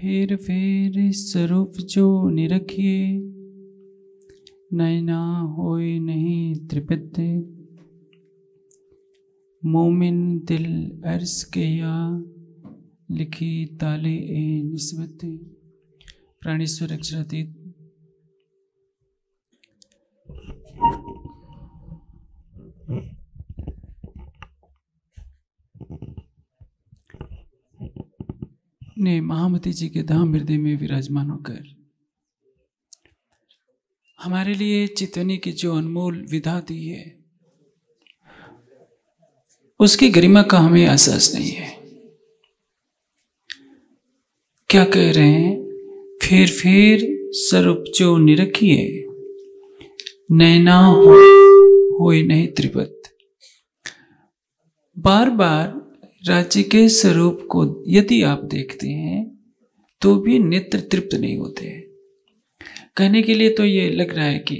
फेर फेर स्वरूप जो निरखिए नैना होए नहीं त्रिपित मोमिन दिल अर्स के या लिखी ताले ए निस्बत प्राणेश्वर अक्षरातीत अपने महामती जी के धाम हृदय में विराजमान होकर हमारे लिए चितनी की जो अनमोल विधा दी है उसकी गरिमा का हमें एहसास नहीं है क्या कह रहे हैं फिर फिर स्वरूप जो निरखिए नैना हो नहीं त्रिपत बार बार राज्य के स्वरूप को यदि आप देखते हैं तो भी नेत्र तृप्त नहीं होते हैं कहने के लिए तो ये लग रहा है कि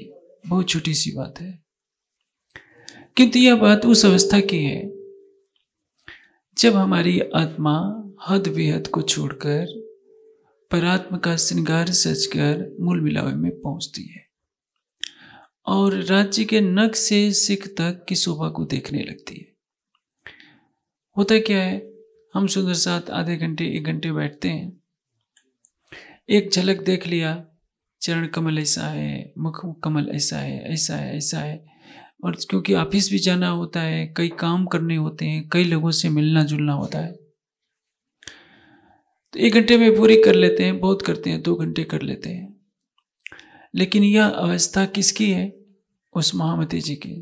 बहुत छोटी सी बात है किंतु यह बात उस अवस्था की है जब हमारी आत्मा हद बेहद को छोड़कर परात्म का श्रृंगार सजकर मूल मिलावे में पहुंचती है और राज्य के नक से सिख तक की शोभा को देखने लगती है होता क्या है हम सुंदर साथ आधे घंटे एक घंटे बैठते हैं एक झलक देख लिया चरण कमल ऐसा है मुख कमल ऐसा है ऐसा है ऐसा है और क्योंकि ऑफिस भी जाना होता है कई काम करने होते हैं कई लोगों से मिलना जुलना होता है तो एक घंटे में पूरी कर लेते हैं बहुत करते हैं दो घंटे कर लेते हैं लेकिन यह अवस्था किसकी है उस महामती जी की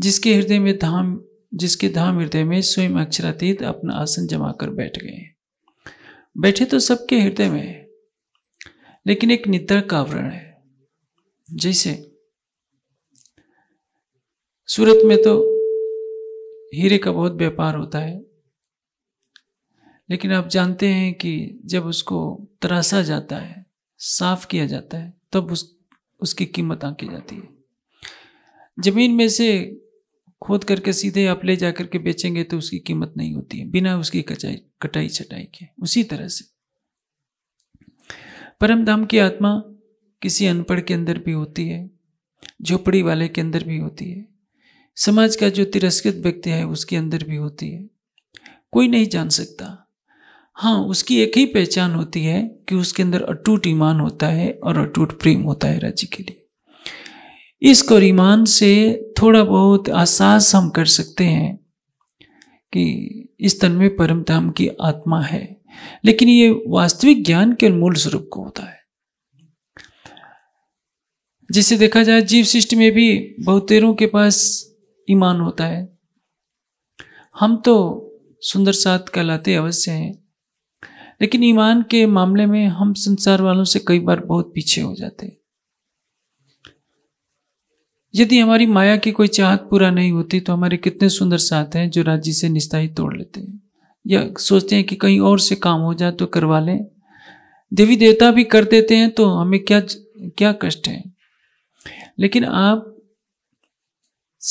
जिसके हृदय में धाम जिसके धाम हृदय में स्वयं अक्षरातीत अपना आसन जमा कर बैठ गए बैठे तो सबके हृदय में लेकिन एक निद्र का आवरण है जैसे सूरत में तो हीरे का बहुत व्यापार होता है लेकिन आप जानते हैं कि जब उसको तराशा जाता है साफ किया जाता है तब उस उसकी कीमत आंकी जाती है जमीन में से खोद करके सीधे आप ले जा करके बेचेंगे तो उसकी कीमत नहीं होती है बिना उसकी कचाई कटाई छटाई के उसी तरह से परम धाम की आत्मा किसी अनपढ़ के अंदर भी होती है झोपड़ी वाले के अंदर भी होती है समाज का जो तिरस्कृत व्यक्ति है उसके अंदर भी होती है कोई नहीं जान सकता हाँ उसकी एक ही पहचान होती है कि उसके अंदर अटूट ईमान होता है और अटूट प्रेम होता है राज्य के लिए इसको ईमान से थोड़ा बहुत एहसास हम कर सकते हैं कि इस तन में परम धाम की आत्मा है लेकिन ये वास्तविक ज्ञान के मूल स्वरूप को होता है जिसे देखा जाए जीव सृष्टि में भी बहुतेरों के पास ईमान होता है हम तो सुंदर साथ कहलाते अवश्य हैं लेकिन ईमान के मामले में हम संसार वालों से कई बार बहुत पीछे हो जाते हैं यदि हमारी माया की कोई चाहत पूरा नहीं होती तो हमारे कितने सुंदर साथ हैं जो राज्य से निस्ता ही तोड़ लेते हैं या सोचते हैं कि कहीं और से काम हो जाए तो करवा लें देवी देवता भी कर देते हैं तो हमें क्या क्या कष्ट है लेकिन आप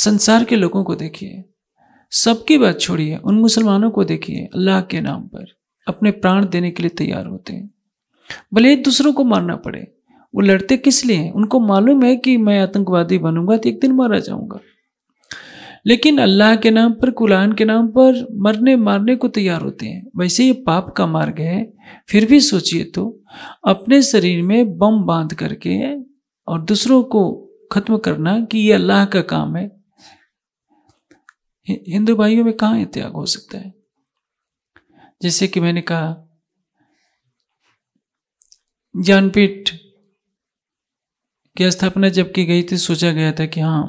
संसार के लोगों को देखिए सबकी बात छोड़िए उन मुसलमानों को देखिए अल्लाह के नाम पर अपने प्राण देने के लिए तैयार होते हैं भले दूसरों को मारना पड़े वो लड़ते किस लिए हैं उनको मालूम है कि मैं आतंकवादी बनूंगा तो एक दिन मारा जाऊंगा लेकिन अल्लाह के नाम पर कुरान के नाम पर मरने मारने को तैयार होते हैं वैसे ये पाप का मार्ग है फिर भी सोचिए तो अपने शरीर में बम बांध करके और दूसरों को खत्म करना कि ये अल्लाह का काम है हिंदू भाइयों में कहाँ त्याग हो सकता है जैसे कि मैंने कहा जानपीठ की स्थापना जब की गई थी सोचा गया था कि हाँ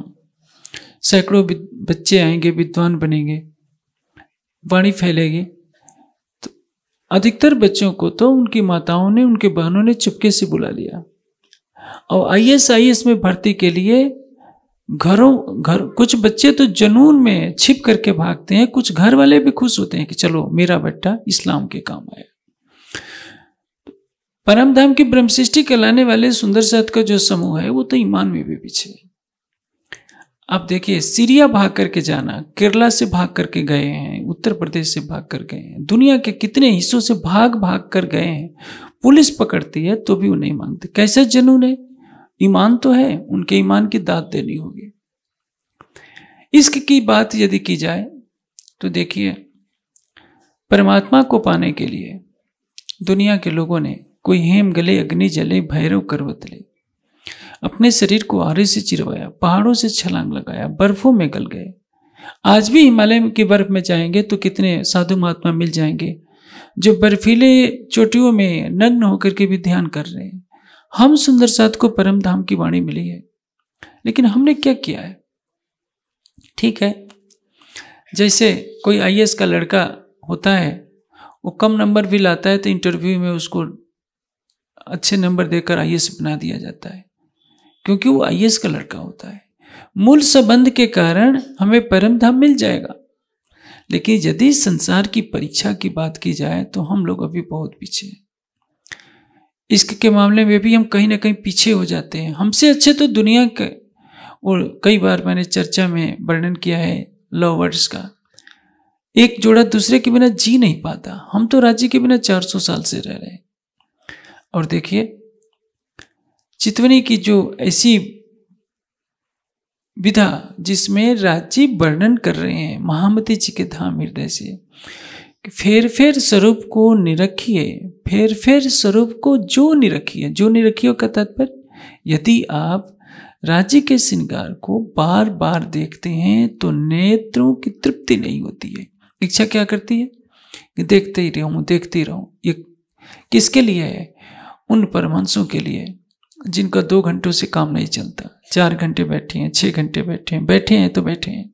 सैकड़ों बच्चे आएंगे विद्वान बनेंगे वाणी फैलेगी तो अधिकतर बच्चों को तो उनकी माताओं ने उनके बहनों ने चुपके से बुला लिया और आई एस आई एस में भर्ती के लिए घरों घर कुछ बच्चे तो जनून में छिप करके भागते हैं कुछ घर वाले भी खुश होते हैं कि चलो मेरा बेटा इस्लाम के काम आया परम धाम की ब्रह्मसृष्टि कहलाने वाले सुंदर जात का जो समूह है वो तो ईमान में भी पीछे है आप देखिए सीरिया भाग करके जाना केरला से भाग करके गए हैं उत्तर प्रदेश से भाग कर गए हैं दुनिया के कितने हिस्सों से भाग भाग कर गए हैं पुलिस पकड़ती है तो भी वो नहीं मांगते कैसे जनून है ईमान तो है उनके ईमान की दाद देनी होगी इसकी की बात यदि की जाए तो देखिए परमात्मा को पाने के लिए दुनिया के लोगों ने कोई हेम गले अग्नि जले भैरव करवतले अपने शरीर को आरे से चिरवाया पहाड़ों से छलांग लगाया बर्फों में गल गए आज भी हिमालय की बर्फ में जाएंगे तो कितने साधु महात्मा मिल जाएंगे जो बर्फीले चोटियों में नग्न होकर के भी ध्यान कर रहे हैं हम सुंदर साथ को परम धाम की वाणी मिली है लेकिन हमने क्या किया है ठीक है जैसे कोई आईएएस का लड़का होता है वो कम नंबर भी लाता है तो इंटरव्यू में उसको अच्छे नंबर देकर आई बना दिया जाता है क्योंकि वो आई का लड़का होता है मूल संबंध के कारण हमें परम धाम मिल जाएगा लेकिन यदि संसार की परीक्षा की बात की जाए तो हम लोग अभी बहुत पीछे हैं इश्क के मामले में भी हम कहीं ना कहीं पीछे हो जाते हैं हमसे अच्छे तो दुनिया के और कई बार मैंने चर्चा में वर्णन किया है लवर्स का एक जोड़ा दूसरे के बिना जी नहीं पाता हम तो राज्य के बिना 400 साल से रह रहे हैं और देखिए चितवनी की जो ऐसी विधा जिसमें राजीव वर्णन कर रहे हैं महामती जी के धाम हृदय से फेर फेर स्वरूप को निरखिए फेर फेर स्वरूप को जो निरखिए जो निरखियो का तत्पर यदि आप राजी के श्रृंगार को बार बार देखते हैं तो नेत्रों की तृप्ति नहीं होती है इच्छा क्या करती है देखते ही रहूं देखते ही रहूं ये किसके लिए है उन परमांशों के लिए जिनका दो घंटों से काम नहीं चलता चार घंटे बैठे हैं छह घंटे बैठे हैं बैठे हैं तो बैठे हैं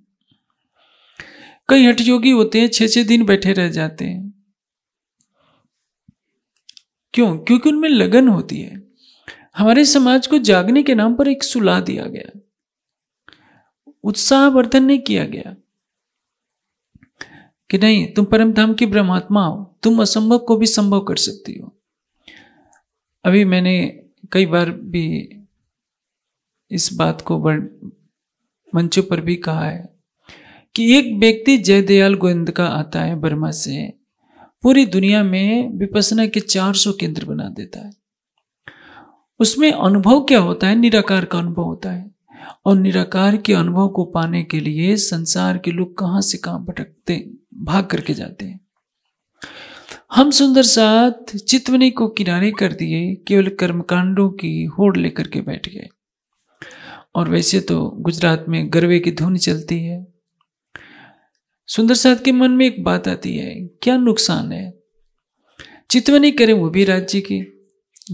कई योगी होते हैं छह छह दिन बैठे रह जाते हैं क्यों क्योंकि उनमें लगन होती है हमारे समाज को जागने के नाम पर एक सुला दिया गया उत्साहवर्धन नहीं किया गया कि नहीं तुम परमधाम की ब्रह्मात्मा हो तुम असंभव को भी संभव कर सकती हो अभी मैंने कई बार भी इस बात को बड़ मंचों पर भी कहा है कि एक व्यक्ति जयदयाल गोविंद का आता है बर्मा से पूरी दुनिया में विपसना के 400 केंद्र बना देता है उसमें अनुभव क्या होता है निराकार का अनुभव होता है और निराकार के अनुभव को पाने के लिए संसार के लोग कहाँ से कहाँ भटकते भाग करके जाते हैं हम सुंदर साथ चितवनी को किनारे कर दिए केवल कर्मकांडों की होड़ लेकर के बैठ गए और वैसे तो गुजरात में गर्वे की धुन चलती है सुंदर साथ के मन में एक बात आती है क्या नुकसान है चितवनी करें वो भी राज्य की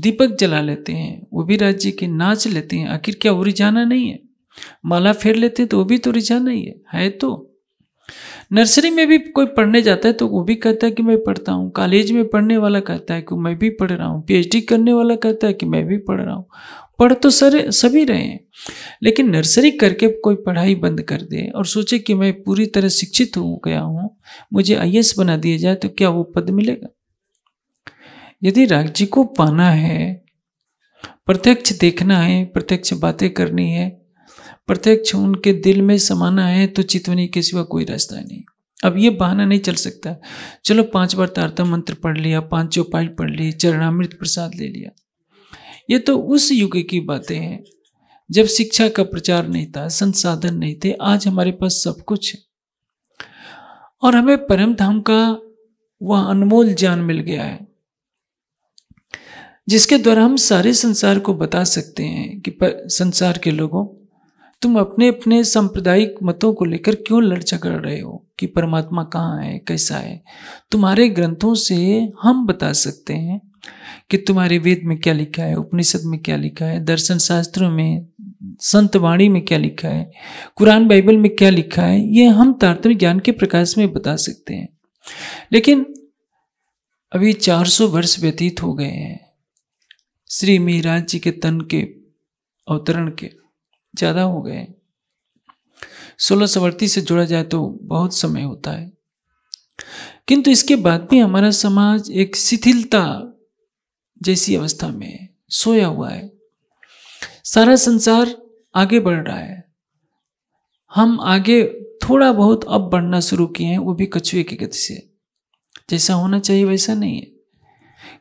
दीपक जला लेते हैं वो भी राज्य के नाच लेते हैं आखिर क्या वो रिझाना नहीं है माला फेर लेते हैं तो वो भी तो रिझाना ही है, है तो नर्सरी में भी कोई पढ़ने जाता है तो वो भी कहता है कि मैं पढ़ता हूँ कॉलेज में पढ़ने वाला कहता है कि मैं भी पढ़ रहा हूँ पीएचडी करने वाला कहता है कि मैं भी पढ़ रहा हूँ पढ़ तो सर सभी रहे हैं लेकिन नर्सरी करके कोई पढ़ाई बंद कर दे और सोचे कि मैं पूरी तरह शिक्षित हो गया हूँ मुझे आई बना दिया जाए तो क्या वो पद मिलेगा यदि राज्य को पाना है प्रत्यक्ष देखना है प्रत्यक्ष बातें करनी है प्रत्यक्ष उनके दिल में समाना है तो चितवनी के सिवा कोई रास्ता नहीं अब ये बहाना नहीं चल सकता चलो पांच बार तारता मंत्र पढ़ लिया पांच चौपाई पढ़ ली चरणामृत प्रसाद ले लिया ये तो उस युग की बातें हैं जब शिक्षा का प्रचार नहीं था संसाधन नहीं थे आज हमारे पास सब कुछ है और हमें परम धाम का वह अनमोल ज्ञान मिल गया है जिसके द्वारा हम सारे संसार को बता सकते हैं कि संसार के लोगों तुम अपने अपने सांप्रदायिक मतों को लेकर क्यों लड़ झगड़ रहे हो कि परमात्मा कहाँ है कैसा है तुम्हारे ग्रंथों से हम बता सकते हैं कि तुम्हारे वेद में क्या लिखा है उपनिषद में क्या लिखा है दर्शन शास्त्रों में संत वाणी में क्या लिखा है कुरान बाइबल में क्या लिखा है ये हम तारतम्य ज्ञान के प्रकाश में बता सकते हैं लेकिन अभी 400 वर्ष व्यतीत हो गए हैं श्री मीराज जी के तन के अवतरण के ज़्यादा हो गए सोलह सवर्ती से जुड़ा जाए तो बहुत समय होता है किंतु इसके बाद भी हमारा समाज एक शिथिलता जैसी अवस्था में सोया हुआ है सारा संसार आगे बढ़ रहा है हम आगे थोड़ा बहुत अब बढ़ना शुरू किए हैं वो भी कछुए की गति से जैसा होना चाहिए वैसा नहीं है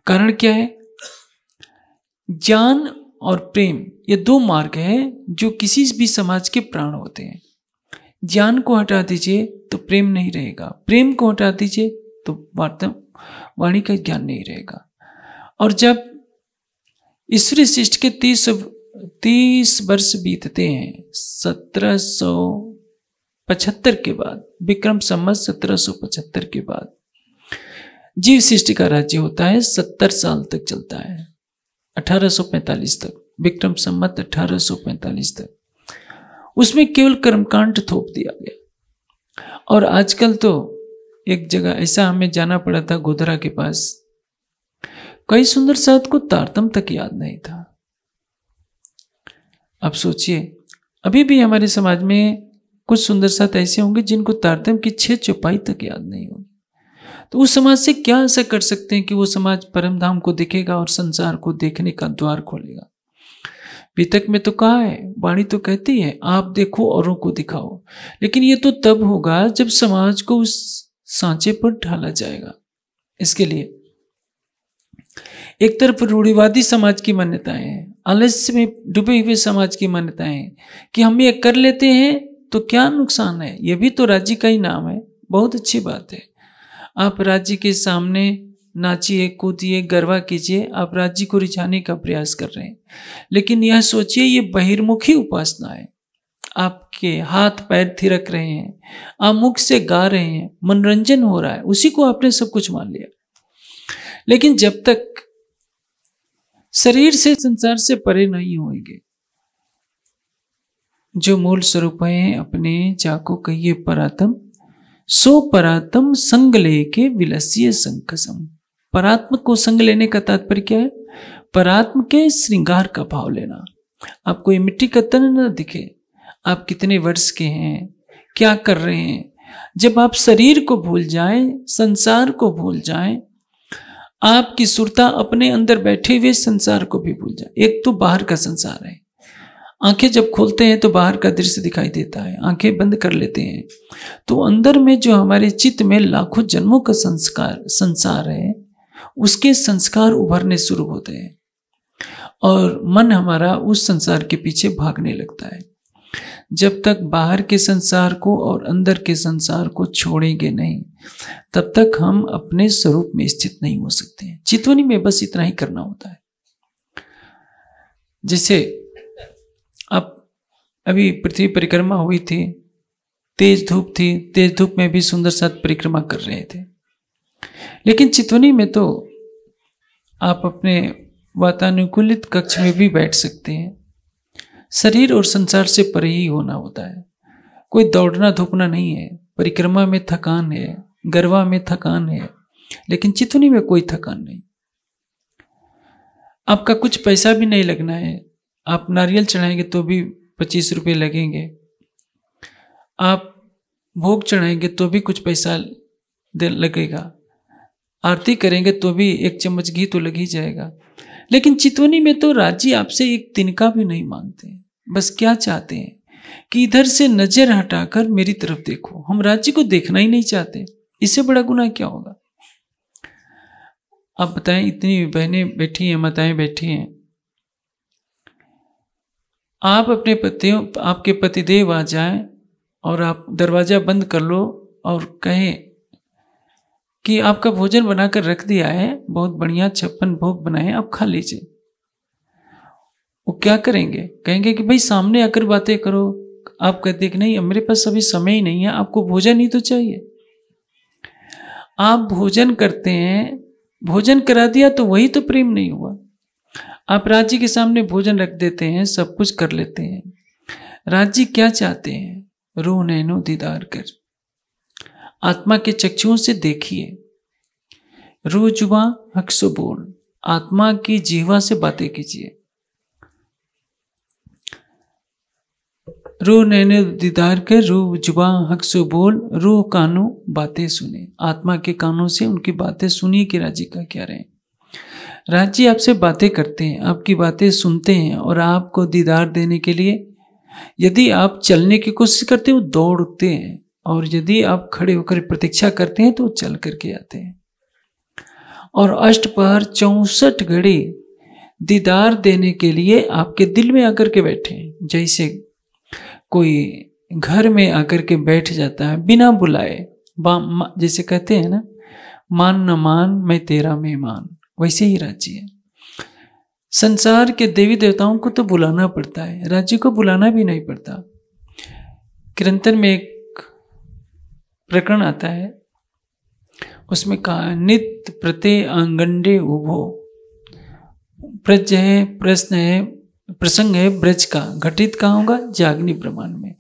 कारण क्या है ज्ञान और प्रेम ये दो मार्ग हैं जो किसी भी समाज के प्राण होते हैं ज्ञान को हटा दीजिए तो प्रेम नहीं रहेगा प्रेम को हटा दीजिए तो वार्ता वाणी का ज्ञान नहीं रहेगा और जब ईश्वरी शिष्ट के तीस तीस वर्ष बीतते हैं सत्रह सौ पचहत्तर के बाद विक्रम संवत सत्रह सौ पचहत्तर के बाद जीव सृष्टि का राज्य होता है सत्तर साल तक चलता है 1845 तक विक्रम सम्मत 1845 तक उसमें केवल कर्मकांड थोप दिया गया और आजकल तो एक जगह ऐसा हमें जाना पड़ा था गोधरा के पास कई सुंदर साध को तारतम तक याद नहीं था आप सोचिए अभी भी हमारे समाज में कुछ सुंदर साथ ऐसे होंगे जिनको तारतम की छह चौपाई तक याद नहीं होगी तो उस समाज से क्या ऐसा कर सकते हैं कि वो समाज परम धाम को देखेगा और संसार को देखने का द्वार खोलेगा पीतक में तो कहा है वाणी तो कहती है आप देखो औरों को दिखाओ लेकिन ये तो तब होगा जब समाज को उस सांचे पर ढाला जाएगा इसके लिए एक तरफ रूढ़िवादी समाज की मान्यताएं हैं आलस्य में डूबे हुए समाज की मान्यताएं हैं कि हम ये कर लेते हैं तो क्या नुकसान है ये भी तो राज्य का ही नाम है बहुत अच्छी बात है आप राज्य के सामने नाचिए कूदिए गरबा कीजिए आप राज्य को रिझाने का प्रयास कर रहे हैं लेकिन यह सोचिए ये बहिर्मुखी उपासना है आपके हाथ पैर थिरक रहे हैं आप मुख से गा रहे हैं मनोरंजन हो रहा है उसी को आपने सब कुछ मान लिया लेकिन जब तक शरीर से संसार से परे नहीं होंगे जो मूल स्वरूप हैं अपने जाको कहिए परातम सो परातम संग लेके विलस्य संकसम परात्म को संग लेने का तात्पर्य क्या है परात्म के श्रृंगार का भाव लेना आपको ये मिट्टी का तन न दिखे आप कितने वर्ष के हैं क्या कर रहे हैं जब आप शरीर को भूल जाएं संसार को भूल जाएं आपकी सुरता अपने अंदर बैठे हुए संसार को भी भूल जाए एक तो बाहर का संसार है आंखें जब खोलते हैं तो बाहर का दृश्य दिखाई देता है आंखें बंद कर लेते हैं तो अंदर में जो हमारे चित्त में लाखों जन्मों का संस्कार संसार है उसके संस्कार उभरने शुरू होते हैं और मन हमारा उस संसार के पीछे भागने लगता है जब तक बाहर के संसार को और अंदर के संसार को छोड़ेंगे नहीं तब तक हम अपने स्वरूप में स्थित नहीं हो सकते चितवनी में बस इतना ही करना होता है जैसे अभी पृथ्वी परिक्रमा हुई थी तेज धूप थी तेज धूप में भी सुंदर साथ परिक्रमा कर रहे थे लेकिन चितवनी में तो आप अपने वातानुकूलित कक्ष में भी बैठ सकते हैं शरीर और संसार से परे ही होना होता है कोई दौड़ना धूपना नहीं है परिक्रमा में थकान है गरबा में थकान है लेकिन चितवनी में कोई थकान नहीं आपका कुछ पैसा भी नहीं लगना है आप नारियल चढ़ाएंगे तो भी पच्चीस रुपये लगेंगे आप भोग चढ़ाएंगे तो भी कुछ पैसा लगेगा आरती करेंगे तो भी एक चम्मच घी तो लग ही जाएगा लेकिन चितवनी में तो राजी आपसे एक तिनका भी नहीं मांगते बस क्या चाहते हैं कि इधर से नजर हटाकर मेरी तरफ देखो हम राज्य को देखना ही नहीं चाहते इससे बड़ा गुना क्या होगा आप बताएं इतनी बहनें बैठी हैं माताएं बैठी हैं आप अपने पतियों आपके पतिदेव आ जाए और आप दरवाज़ा बंद कर लो और कहें कि आपका भोजन बनाकर रख दिया है बहुत बढ़िया छप्पन भोग बनाए आप खा लीजिए वो क्या करेंगे कहेंगे कि भाई सामने आकर बातें करो आप कहते कि नहीं मेरे पास अभी समय ही नहीं है आपको भोजन ही तो चाहिए आप भोजन करते हैं भोजन करा दिया तो वही तो प्रेम नहीं हुआ आप राज्य के सामने भोजन रख देते हैं सब कुछ कर लेते हैं राज्य क्या चाहते हैं रो नैनो दीदार कर आत्मा के चक्षुओं से देखिए रो जुबा हक सो बोल आत्मा की जीवा से बातें कीजिए रो नैनो दीदार कर रो जुबा हक बोल रो कानो बातें सुने आत्मा के कानों से उनकी बातें सुनिए कि राज्य का क्या रहे राज जी आपसे बातें करते हैं आपकी बातें सुनते हैं और आपको दीदार देने के लिए यदि आप चलने की कोशिश करते हो उठते हैं और यदि आप खड़े होकर प्रतीक्षा करते हैं तो चल करके आते हैं और अष्ट पर चौसठ घड़ी दीदार देने के लिए आपके दिल में आकर के बैठे जैसे कोई घर में आकर के बैठ जाता है बिना बुलाए जैसे कहते हैं ना मान न मान मैं तेरा मेहमान वैसे ही राज्य है संसार के देवी देवताओं को तो बुलाना पड़ता है राज्य को बुलाना भी नहीं पड़ता किरंतन में एक प्रकरण आता है उसमें कहा नित प्रत्ये अंगंडे उभो प्रज है प्रश्न है प्रसंग है ब्रज का घटित कहाँ होगा जागनी प्रमाण में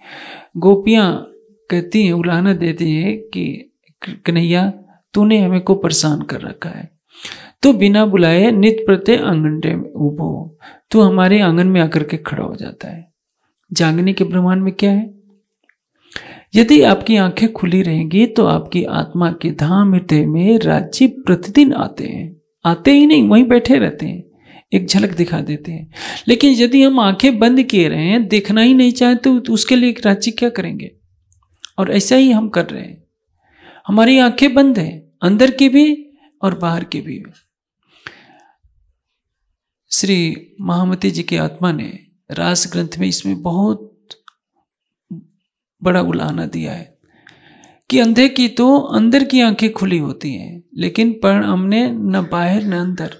गोपियाँ कहती हैं उलाहना देती हैं कि कन्हैया तूने हमें को परेशान कर रखा है तो बिना बुलाए नित प्रत्यय आंगन में उपो तो हमारे आंगन में आकर के खड़ा हो जाता है जागने के प्रमाण में क्या है यदि आपकी आंखें खुली रहेंगी तो आपकी आत्मा के धाम हृदय में राज्य प्रतिदिन आते हैं आते ही नहीं वहीं बैठे रहते हैं एक झलक दिखा देते हैं लेकिन यदि हम आंखें बंद किए रहे हैं देखना ही नहीं चाहें तो उसके लिए राज्य क्या करेंगे और ऐसा ही हम कर रहे हैं हमारी आंखें बंद हैं अंदर की भी और बाहर की भी श्री महामती जी की आत्मा ने रास ग्रंथ में इसमें बहुत बड़ा उलाना दिया है कि अंधे की तो अंदर की आंखें खुली होती हैं लेकिन पर हमने न बाहर न अंदर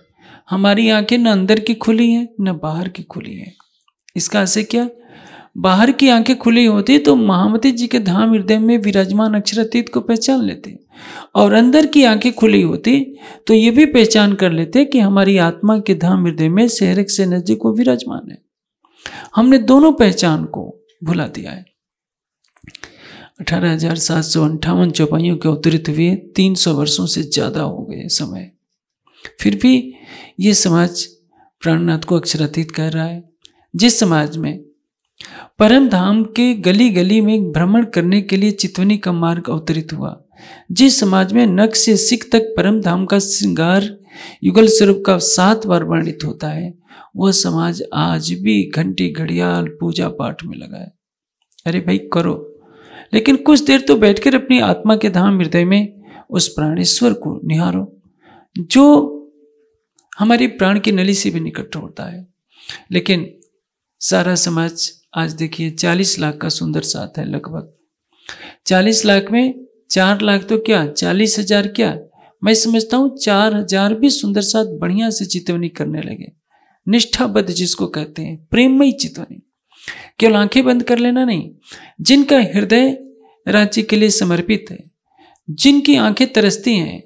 हमारी आंखें न अंदर की खुली हैं न बाहर की खुली हैं इसका ऐसे क्या बाहर की आंखें खुली होती तो महामती जी के धाम हृदय में विराजमान अक्षरातीत को पहचान लेते और अंदर की आंखें खुली होती तो ये भी पहचान कर लेते कि हमारी आत्मा के धाम हृदय में शहर से नजदीक को विराजमान है हमने दोनों पहचान को भुला दिया है अठारह हजार सात सौ अंठावन चौपाइयों के अवतरित हुए तीन सौ वर्षों से ज़्यादा हो गए समय फिर भी ये समाज प्राणनाथ को अक्षरातीत कर रहा है जिस समाज में परम धाम के गली गली में भ्रमण करने के लिए चितवनी का मार्ग अवतरित हुआ जिस समाज में नक से सिख तक परम धाम का श्रृंगार युगल स्वरूप का सात बार वर्णित होता है वह समाज आज भी घंटी घड़ियाल पूजा पाठ में लगा है अरे भाई करो लेकिन कुछ देर तो बैठकर अपनी आत्मा के धाम हृदय में उस प्राणेश्वर को निहारो जो हमारी प्राण की नली से भी निकट होता है लेकिन सारा समाज आज देखिए चालीस लाख का सुंदर साथ है लगभग चालीस लाख में चार लाख तो क्या चालीस हजार क्या मैं समझता हूँ चार हजार भी सुंदर साथ बढ़िया से चितवनी करने लगे निष्ठाबद्ध जिसको कहते हैं प्रेममयी चितवनी केवल आंखें बंद कर लेना नहीं जिनका हृदय रांची के लिए समर्पित है जिनकी आंखें तरसती हैं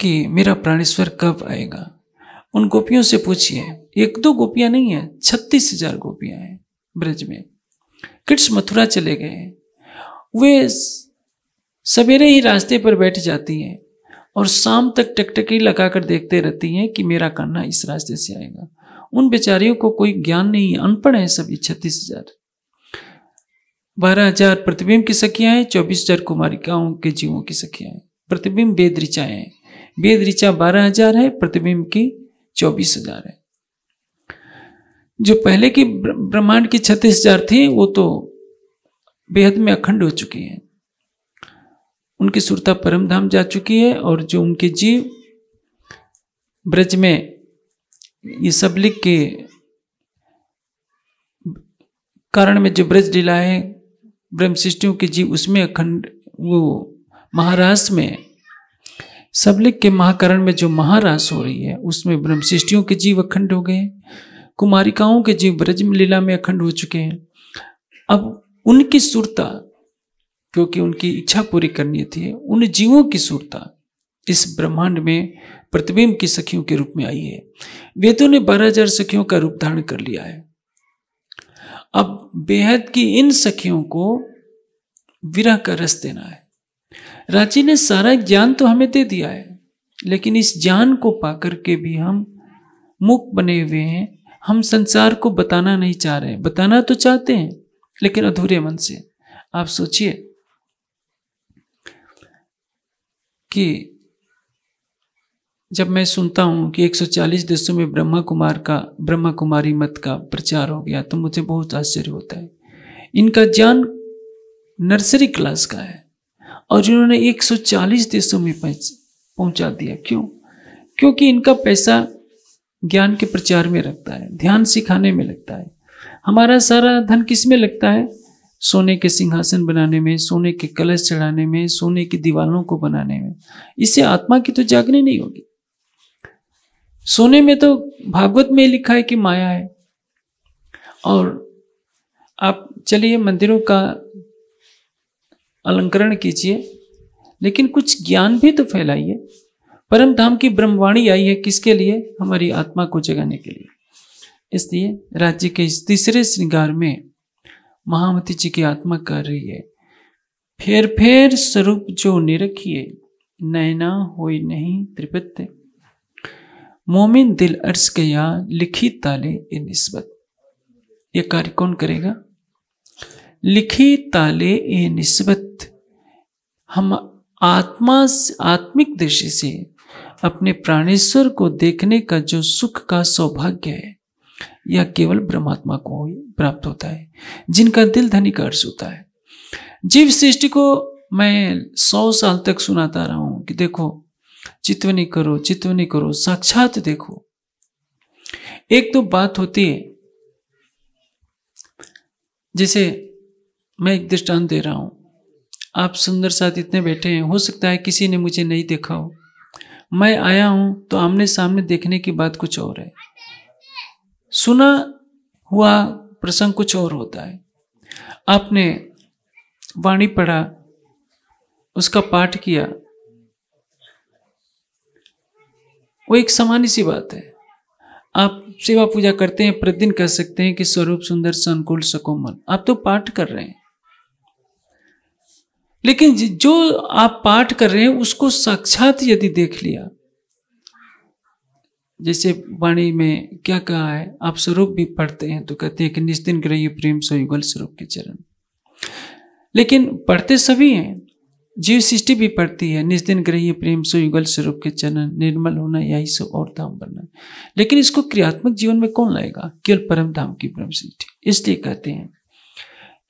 कि मेरा प्राणेश्वर कब आएगा उन गोपियों से पूछिए एक दो गोपियां नहीं है छत्तीस हजार गोपियां हैं ब्रज में कृष्ण मथुरा चले गए हैं वे सवेरे ही रास्ते पर बैठ जाती हैं और शाम तक टकटकी लगाकर देखते रहती हैं कि मेरा कन्ना इस रास्ते से आएगा उन बेचारियों को कोई ज्ञान नहीं अनपढ़ है सभी छत्तीस हजार बारह हजार प्रतिबिंब की सखियां हैं चौबीस हजार कुमारिकाओं के जीवों की सखियां हैं प्रतिबिंब वेद ऋचाएं हैं वेद ऋचा बारह हजार है प्रतिबिंब की चौबीस हजार है जो पहले की ब्रह्मांड की छत्तीस हजार थी वो तो बेहद में अखंड हो चुकी है उनकी सुरता परम धाम जा चुकी है और जो उनके जीव ब्रज में ये सब लिख के कारण में जो ब्रज लीला है सृष्टियों के जीव उसमें अखंड वो महारास में सबलिक के महाकरण में जो महारास हो रही है उसमें ब्रह्मशिष्टियों के जीव अखंड हो गए कुमारिकाओं के जीव ब्रज लीला में अखंड हो चुके हैं अब उनकी सुरता क्योंकि उनकी इच्छा पूरी करनी थी उन जीवों की सुरता इस ब्रह्मांड में प्रतिबिंब की सखियों के रूप में आई है वेदों ने बारह हजार सखियों का रूप धारण कर लिया है अब बेहद की इन सखियों को विरह का रस देना है रांची ने सारा ज्ञान तो हमें दे दिया है लेकिन इस ज्ञान को पाकर के भी हम मुक्त बने हुए हैं हम संसार को बताना नहीं चाह रहे बताना तो चाहते हैं लेकिन अधूरे मन से आप सोचिए कि जब मैं सुनता हूं कि 140 देशों में ब्रह्मा कुमार का ब्रह्मा कुमारी मत का प्रचार हो गया तो मुझे बहुत आश्चर्य होता है इनका ज्ञान नर्सरी क्लास का है और इन्होंने 140 देशों में पहुंचा दिया क्यों क्योंकि इनका पैसा ज्ञान के प्रचार में लगता है ध्यान सिखाने में लगता है हमारा सारा धन किस में लगता है सोने के सिंहासन बनाने में सोने के कलश चढ़ाने में सोने की दीवारों को बनाने में इससे आत्मा की तो जागनी नहीं होगी सोने में तो भागवत में लिखा है कि माया है और आप चलिए मंदिरों का अलंकरण कीजिए लेकिन कुछ ज्ञान भी तो फैलाइए परम धाम की ब्रह्मवाणी आई है किसके लिए हमारी आत्मा को जगाने के लिए इसलिए राज्य के इस तीसरे श्रृंगार में महामती जी की आत्मा कर रही है फेर फेर स्वरूप जो है नैना हो नहीं त्रिपत्य मोमिन दिल अर्स गया लिखी ताले इन निस्बत ये कार्य कौन करेगा लिखी ताले ए निस्बत हम आत्मा आत्मिक दृष्टि से अपने प्राणेश्वर को देखने का जो सुख का सौभाग्य है यह केवल परमात्मा को प्राप्त होता है जिनका दिल धनी का अर्ष होता है जीव सृष्टि को मैं सौ साल तक सुनाता रहा हूं कि देखो चितवनी करो चितवनी करो साक्षात देखो एक तो बात होती है जैसे मैं एक दृष्टांत दे रहा हूं आप सुंदर साथ इतने बैठे हैं हो सकता है किसी ने मुझे नहीं देखा हो मैं आया हूं तो आमने सामने देखने की बात कुछ और है सुना हुआ प्रसंग कुछ और होता है आपने वाणी पढ़ा उसका पाठ किया वो एक सामान्य सी बात है आप सेवा पूजा करते हैं प्रतिदिन कह सकते हैं कि स्वरूप सुंदर संकुल सकोमल आप तो पाठ कर रहे हैं लेकिन जो आप पाठ कर रहे हैं उसको साक्षात यदि देख लिया जैसे वाणी में क्या कहा है आप स्वरूप भी पढ़ते हैं तो कहते हैं कि निश्चिन ग्रही प्रेम युगल स्वरूप के चरण लेकिन पढ़ते सभी हैं जीव सृष्टि भी पढ़ती है निस्दिन ग्रही प्रेम युगल स्वरूप के चरण निर्मल होना यही सब और धाम बनना लेकिन इसको क्रियात्मक जीवन में कौन लाएगा केवल परम धाम की परम सृष्टि इसलिए कहते हैं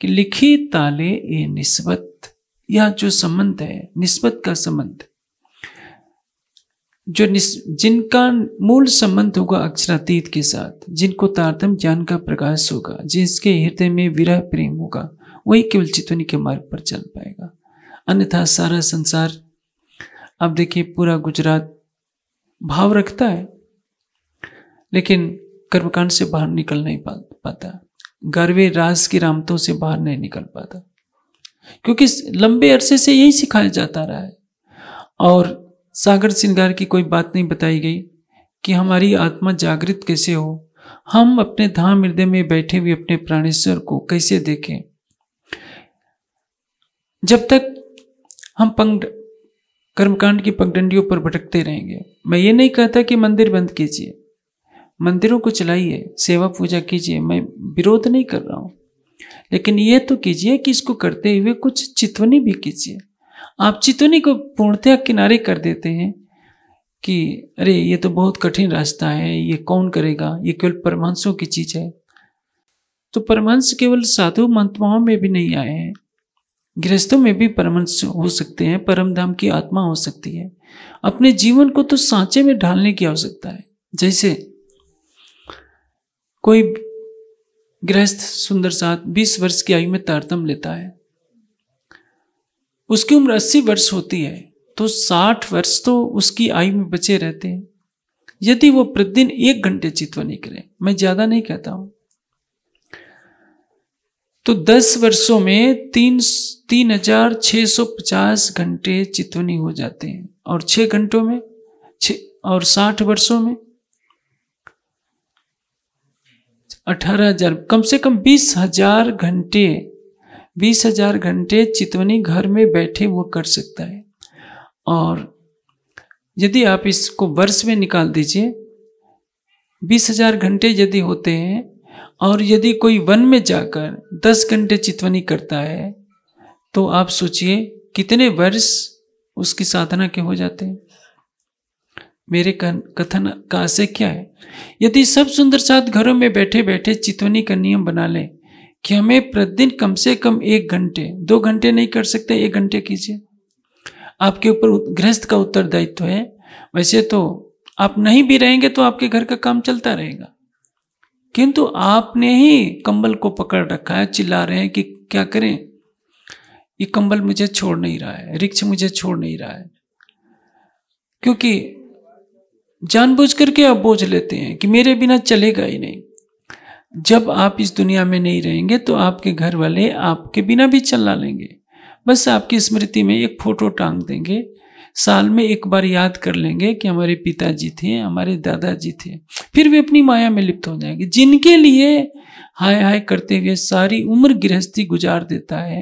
कि लिखी ताले ए निस्बत यह जो संबंध है निस्बत का संबंध जो जिनका मूल संबंध होगा अक्षरातीत के साथ जिनको तारतम ज्ञान का प्रकाश होगा जिसके हृदय में विरह प्रेम होगा वही केवल चितवनी के मार्ग पर चल पाएगा अन्यथा सारा संसार अब देखिए पूरा गुजरात भाव रखता है लेकिन कर्मकांड से बाहर निकल नहीं पा, पाता गर्वे रास की रामतों से बाहर नहीं निकल पाता क्योंकि लंबे अरसे से यही सिखाया जाता रहा है और सागर श्रृंगार की कोई बात नहीं बताई गई कि हमारी आत्मा जागृत कैसे हो हम अपने धाम हृदय में बैठे हुए अपने प्राणेश्वर को कैसे देखें जब तक हम पंग कर्मकांड की पगडंडियों पर भटकते रहेंगे मैं ये नहीं कहता कि मंदिर बंद कीजिए मंदिरों को चलाइए सेवा पूजा कीजिए मैं विरोध नहीं कर रहा हूँ लेकिन ये तो कीजिए कि इसको करते हुए कुछ चितवनी भी कीजिए आप चितवनी को पूर्णतया किनारे कर देते हैं कि अरे ये तो बहुत कठिन रास्ता है ये कौन करेगा ये केवल परमहंसों की चीज है तो परमहंस केवल साधु मंतमाओं में भी नहीं आए हैं गृहस्थों में भी परमहंस हो सकते हैं परम धाम की आत्मा हो सकती है अपने जीवन को तो सांचे में ढालने की आवश्यकता है जैसे कोई गृहस्थ सुंदर साथ बीस वर्ष की आयु में तारतम लेता है उसकी उम्र अस्सी वर्ष होती है तो साठ वर्ष तो उसकी आयु में बचे रहते हैं यदि वो प्रतिदिन एक घंटे नहीं करे मैं ज्यादा नहीं कहता हूं तो दस वर्षों में तीन तीन हजार छह सौ पचास घंटे चितवनी हो जाते हैं और छह घंटों में छ और साठ वर्षों में अठारह हजार कम से कम बीस हजार घंटे बीस हजार घंटे चितवनी घर में बैठे वो कर सकता है और यदि आप इसको वर्ष में निकाल दीजिए बीस हजार घंटे यदि होते हैं और यदि कोई वन में जाकर दस घंटे चितवनी करता है तो आप सोचिए कितने वर्ष उसकी साधना के हो जाते हैं मेरे कथन का आशय क्या है यदि सब सुंदर साथ घरों में बैठे बैठे चितवनी का नियम बना लें कि हमें प्रतिदिन कम से कम एक घंटे दो घंटे नहीं कर सकते एक घंटे कीजिए आपके ऊपर गृहस्थ का उत्तरदायित्व है वैसे तो आप नहीं भी रहेंगे तो आपके घर का काम चलता रहेगा किंतु आपने ही कंबल को पकड़ रखा है चिल्ला रहे हैं कि क्या करें ये कंबल मुझे छोड़ नहीं रहा है रिक्श मुझे छोड़ नहीं रहा है क्योंकि जानबूझ करके आप बोझ लेते हैं कि मेरे बिना चलेगा ही नहीं जब आप इस दुनिया में नहीं रहेंगे तो आपके घर वाले आपके बिना भी चला लेंगे बस आपकी स्मृति में एक फोटो टांग देंगे साल में एक बार याद कर लेंगे कि हमारे पिताजी थे हमारे दादाजी थे फिर वे अपनी माया में लिप्त हो जाएंगे जिनके लिए हाय हाय करते हुए सारी उम्र गृहस्थी गुजार देता है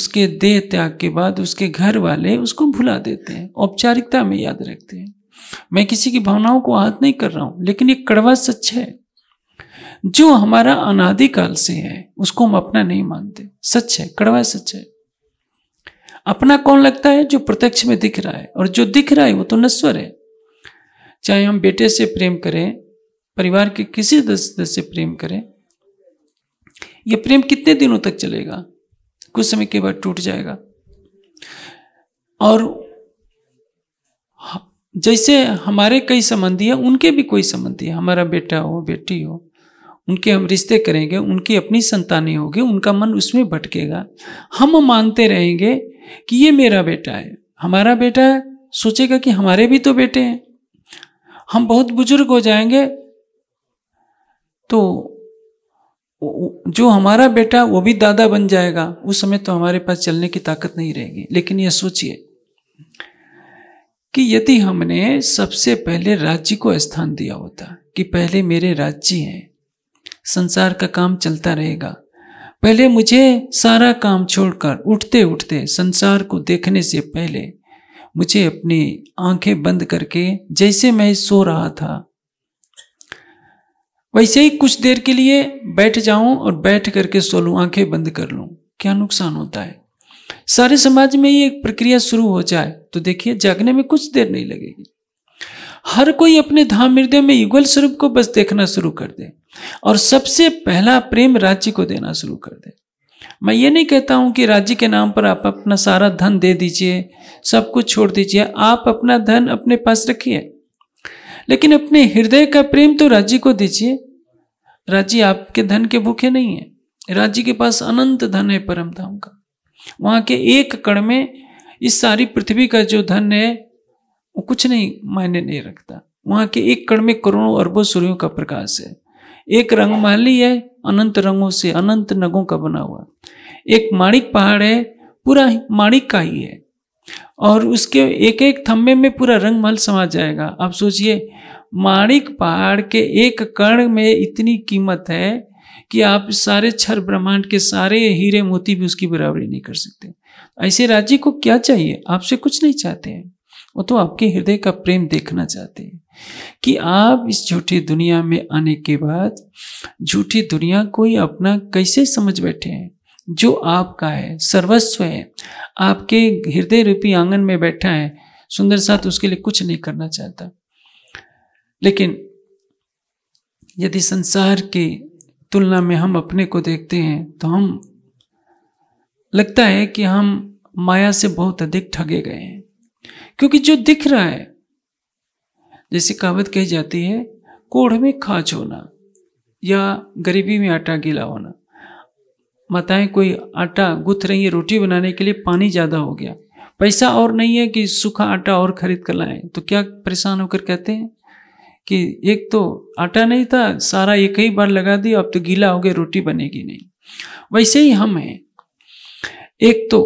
उसके देह त्याग के बाद उसके घर वाले उसको भुला देते हैं औपचारिकता में याद रखते हैं मैं किसी की भावनाओं को आहत नहीं कर रहा हूं लेकिन ये कड़वा सच है जो हमारा अनादिकाल से है उसको हम अपना नहीं मानते सच है कड़वा सच है अपना कौन लगता है जो प्रत्यक्ष में दिख रहा है और जो दिख रहा है वो तो नश्वर है चाहे हम बेटे से प्रेम करें परिवार के किसी सदस्य से प्रेम करें यह प्रेम कितने दिनों तक चलेगा कुछ समय के बाद टूट जाएगा और जैसे हमारे कई संबंधी है उनके भी कोई संबंधी है हमारा बेटा हो बेटी हो उनके हम रिश्ते करेंगे उनकी अपनी संतानी होगी उनका मन उसमें भटकेगा हम मानते रहेंगे कि ये मेरा बेटा है हमारा बेटा है सोचेगा कि हमारे भी तो बेटे हैं हम बहुत बुजुर्ग हो जाएंगे तो जो हमारा बेटा वो भी दादा बन जाएगा उस समय तो हमारे पास चलने की ताकत नहीं रहेगी लेकिन ये सोचिए कि यदि हमने सबसे पहले राज्य को स्थान दिया होता कि पहले मेरे राज्य हैं संसार का काम चलता रहेगा पहले मुझे सारा काम छोड़कर उठते उठते संसार को देखने से पहले मुझे अपनी आंखें बंद करके जैसे मैं सो रहा था वैसे ही कुछ देर के लिए बैठ जाऊं और बैठ करके सो लूं आंखें बंद कर लूं क्या नुकसान होता है सारे समाज में ये प्रक्रिया शुरू हो जाए तो देखिए जागने में कुछ देर नहीं लगेगी हर कोई अपने धाम हृदय में युगल स्वरूप को बस देखना शुरू कर दे और सबसे पहला प्रेम राज्य को देना शुरू कर दे मैं ये नहीं कहता हूँ कि राज्य के नाम पर आप अपना सारा धन दे दीजिए सब कुछ छोड़ दीजिए आप अपना धन अपने पास रखिए लेकिन अपने हृदय का प्रेम तो राज्य को दीजिए राज्य आपके धन के भूखे नहीं है राज्य के पास अनंत धन है परम धाम का वहाँ के एक कण में इस सारी पृथ्वी का जो धन है वो कुछ नहीं मायने नहीं रखता वहाँ के एक कण में करोड़ों अरबों सूर्यों का प्रकाश है एक ही है अनंत रंगों से अनंत नगों का बना हुआ एक माणिक पहाड़ है पूरा माणिक का ही है और उसके एक एक थम्बे में पूरा रंगमहल समा जाएगा आप सोचिए माणिक पहाड़ के एक कण में इतनी कीमत है कि आप सारे छर ब्रह्मांड के सारे हीरे मोती भी उसकी बराबरी नहीं कर सकते ऐसे राज्य को क्या चाहिए आपसे कुछ नहीं चाहते हैं वो तो आपके हृदय का प्रेम देखना चाहते हैं कि आप इस झूठी दुनिया में आने के बाद झूठी दुनिया को ही अपना कैसे समझ बैठे हैं जो आपका है सर्वस्व है आपके हृदय रूपी आंगन में बैठा है सुंदर साथ उसके लिए कुछ नहीं करना चाहता लेकिन यदि संसार के तुलना में हम अपने को देखते हैं तो हम लगता है कि हम माया से बहुत अधिक ठगे गए हैं क्योंकि जो दिख रहा है जैसे कहावत कही जाती है कोढ़ में खाच होना या गरीबी में आटा गीला होना माताएं कोई आटा गुथ रही है रोटी बनाने के लिए पानी ज़्यादा हो गया पैसा और नहीं है कि सूखा आटा और खरीद कर लाएं तो क्या परेशान होकर कहते हैं कि एक तो आटा नहीं था सारा एक ही बार लगा दिया अब तो गीला हो गया रोटी बनेगी नहीं वैसे ही हम हैं एक तो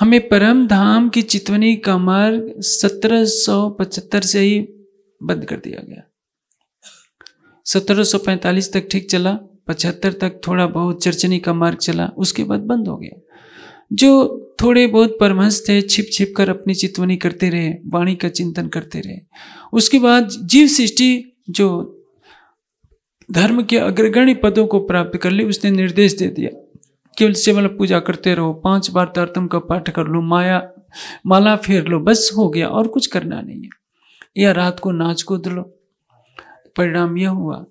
हमें परम धाम की चितवनी का मार्ग सत्रह से ही बंद कर दिया गया 1745 तक ठीक चला पचहत्तर तक थोड़ा बहुत चर्चनी का मार्ग चला उसके बाद बंद हो गया जो थोड़े बहुत परमहंस थे छिप छिप कर अपनी चितवनी करते रहे वाणी का चिंतन करते रहे उसके बाद जीव सृष्टि जो धर्म के अग्रगण्य पदों को प्राप्त कर ली उसने निर्देश दे दिया केवल सेवल पूजा करते रहो पांच बार तारतम का पाठ कर लो माया माला फेर लो बस हो गया और कुछ करना नहीं है या रात को नाच कूद लो परिणाम यह हुआ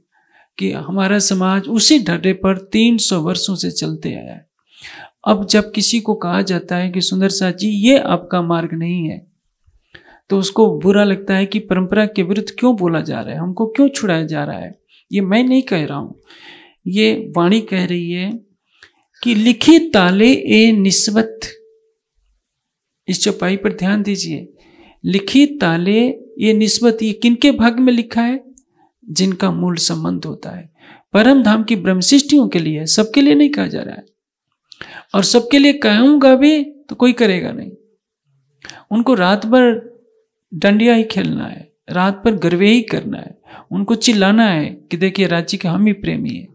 कि हमारा समाज उसी ढर्रे पर 300 वर्षों से चलते आया है अब जब किसी को कहा जाता है कि सुंदर साह जी ये आपका मार्ग नहीं है तो उसको बुरा लगता है कि परंपरा के विरुद्ध क्यों बोला जा रहा है हमको क्यों छुड़ाया जा रहा है ये मैं नहीं कह रहा हूँ ये वाणी कह रही है कि लिखे ताले ए निस्बत इस चौपाई पर ध्यान दीजिए लिखी ताले ये निस्बत ये किनके भाग में लिखा है जिनका मूल संबंध होता है परम धाम की ब्रह्मशिष्टियों के लिए सबके लिए नहीं कहा जा रहा है और सबके लिए कहूंगा भी तो कोई करेगा नहीं उनको रात भर डंडिया ही खेलना है रात भर गर्वे ही करना है उनको चिल्लाना है कि देखिए राज्य के हम ही प्रेमी हैं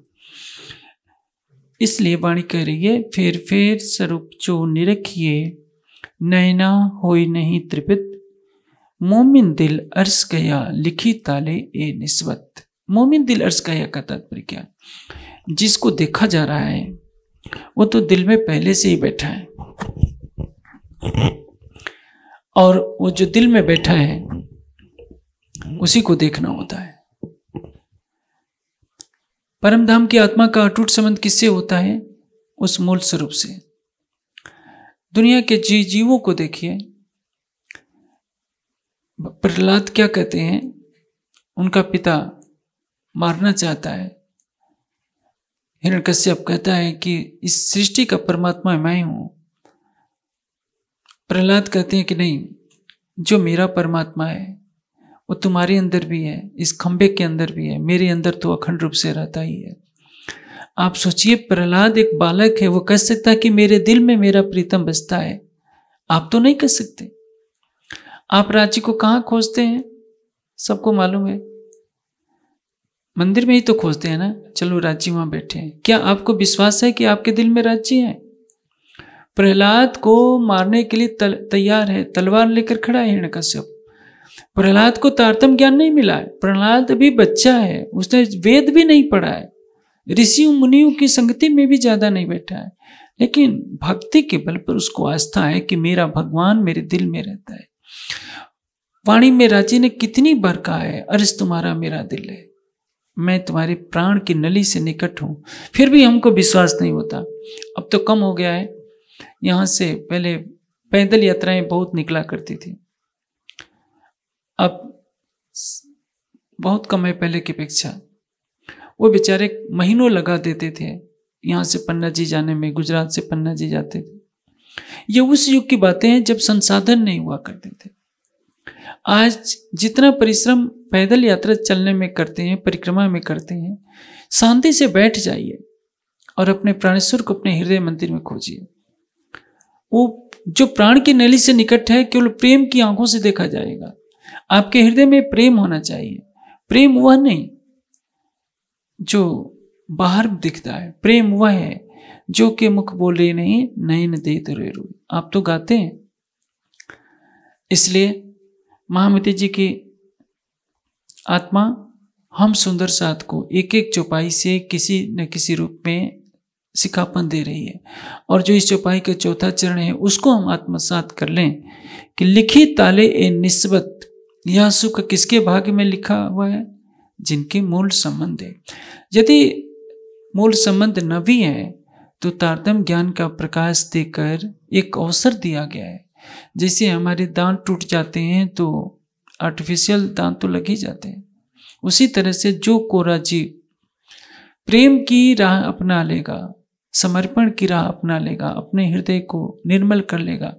इसलिए वाणी कह रही है फेर फेर स्वरूप जो निरखिए नैना हो नहीं त्रिपित मोमिन दिल अर्स गया लिखी ताले ए निस्वत मोमिन दिल अर्स गया का तात्पर्य क्या जिसको देखा जा रहा है वो तो दिल में पहले से ही बैठा है और वो जो दिल में बैठा है उसी को देखना होता है परमधाम की आत्मा का अटूट संबंध किससे होता है उस मूल स्वरूप से दुनिया के जी जीवों को देखिए प्रहलाद क्या कहते हैं उनका पिता मारना चाहता है हिरण कश्यप कहता है कि इस सृष्टि का परमात्मा मैं हूं प्रहलाद कहते हैं कि नहीं जो मेरा परमात्मा है वो तुम्हारे अंदर भी है इस खंबे के अंदर भी है मेरे अंदर तो अखंड रूप से रहता ही है आप सोचिए प्रहलाद एक बालक है वो कह सकता कि मेरे दिल में मेरा प्रीतम बसता है आप तो नहीं कह सकते आप रांची को कहाँ खोजते हैं सबको मालूम है मंदिर में ही तो खोजते हैं ना चलो राज्य वहां बैठे हैं क्या आपको विश्वास है कि आपके दिल में राज्य है प्रहलाद को मारने के लिए तैयार है तलवार लेकर खड़ा है हिरण्यकश्यप प्रहलाद को तारतम ज्ञान नहीं मिला है प्रहलाद अभी बच्चा है उसने वेद भी नहीं पढ़ा है ऋषि मुनियों की संगति में भी ज्यादा नहीं बैठा है लेकिन भक्ति के बल पर उसको आस्था है कि मेरा भगवान मेरे दिल में रहता है वाणी में राजी ने कितनी बार कहा है अर्ज तुम्हारा मेरा दिल है मैं तुम्हारे प्राण की नली से निकट हूँ फिर भी हमको विश्वास नहीं होता अब तो कम हो गया है यहाँ से पहले पैदल यात्राएं बहुत निकला करती थी अब बहुत कम है पहले की अपेक्षा वो बेचारे महीनों लगा देते थे यहाँ से पन्ना जी जाने में गुजरात से पन्ना जी जाते थे ये उस युग की बातें हैं जब संसाधन नहीं हुआ करते थे आज जितना परिश्रम पैदल यात्रा चलने में करते हैं परिक्रमा में करते हैं शांति से बैठ जाइए और अपने प्राणेश्वर को अपने हृदय मंदिर में खोजिए वो जो प्राण की नली से निकट है केवल प्रेम की आंखों से देखा जाएगा आपके हृदय में प्रेम होना चाहिए प्रेम वह नहीं जो बाहर दिखता है प्रेम वह है जो के मुख बोले नहीं नयन दे तेरे रूए आप तो गाते हैं इसलिए महामती जी की आत्मा हम सुंदर साथ को एक एक चौपाई से किसी न किसी रूप में सिखापन दे रही है और जो इस चौपाई का चौथा चरण है उसको हम आत्मसात कर लें कि लिखी ताले ए निस्बत यह सुख किसके भाग्य में लिखा हुआ है जिनके मूल संबंध है यदि मूल संबंध न भी है तो तारतम ज्ञान का प्रकाश देकर एक अवसर दिया गया है जैसे हमारे दांत टूट जाते हैं तो आर्टिफिशियल दांत तो लग ही जाते हैं उसी तरह से जो कोरा जीव प्रेम की राह अपना लेगा समर्पण की राह अपना लेगा अपने हृदय को निर्मल कर लेगा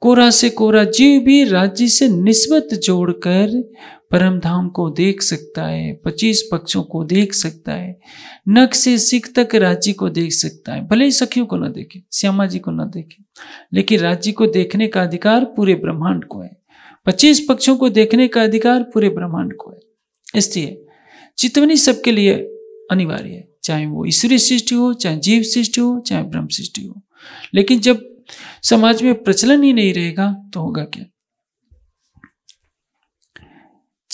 कोरा से कोरा जीव भी राज्य से निस्बत जोड़कर परमधाम को देख सकता है पच्चीस पक्षों को देख सकता है नख से सिख तक राज्य को देख सकता है भले ही सखियों को ना देखे श्यामा जी को न देखे लेकिन राज्य को देखने का अधिकार पूरे ब्रह्मांड को है पच्चीस पक्षों को देखने का अधिकार पूरे ब्रह्मांड को है इसलिए चितवनी सबके लिए अनिवार्य है चाहे वो ईश्वरीय सृष्टि हो चाहे जीव सृष्टि हो चाहे ब्रह्म सृष्टि हो लेकिन जब समाज में प्रचलन ही नहीं रहेगा तो होगा क्या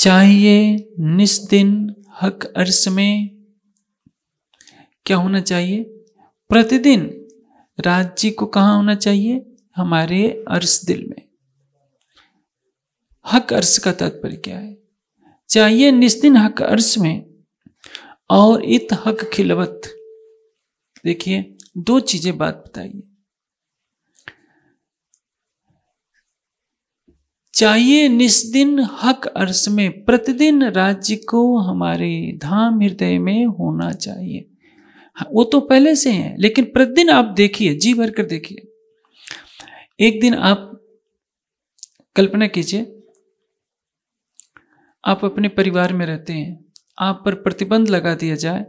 चाहिए निस्दिन हक अर्श में क्या होना चाहिए प्रतिदिन राज्य को कहा होना चाहिए हमारे अर्श दिल में हक अर्श का तात्पर्य क्या है चाहिए निस्दिन हक अर्श में और इत हक खिलवत देखिए दो चीजें बात बताइए चाहिए निस्दिन हक अर्स में प्रतिदिन राज्य को हमारे धाम हृदय में होना चाहिए हाँ, वो तो पहले से है लेकिन प्रतिदिन आप देखिए जी भर कर देखिए एक दिन आप कल्पना कीजिए आप अपने परिवार में रहते हैं आप पर प्रतिबंध लगा दिया जाए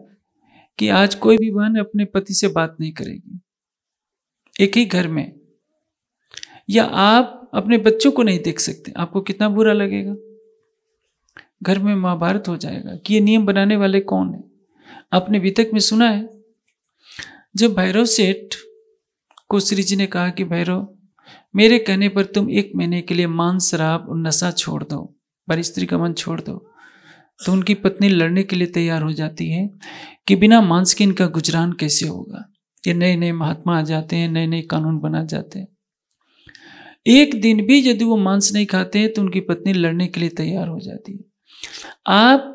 कि आज कोई भी बहन अपने पति से बात नहीं करेगी एक ही घर में या आप अपने बच्चों को नहीं देख सकते आपको कितना बुरा लगेगा घर में महाभारत हो जाएगा कि ये नियम बनाने वाले कौन है आपने बीतक में सुना है जब भैरव सेठ को श्री जी ने कहा कि भैरव मेरे कहने पर तुम एक महीने के लिए मांस शराब और नशा छोड़ दो पर स्त्री का मन छोड़ दो तो उनकी पत्नी लड़ने के लिए तैयार हो जाती है कि बिना मांस के इनका गुजरान कैसे होगा ये नए नए महात्मा आ जाते हैं नए नए कानून बना जाते हैं एक दिन भी यदि वो मांस नहीं खाते हैं तो उनकी पत्नी लड़ने के लिए तैयार हो जाती है आप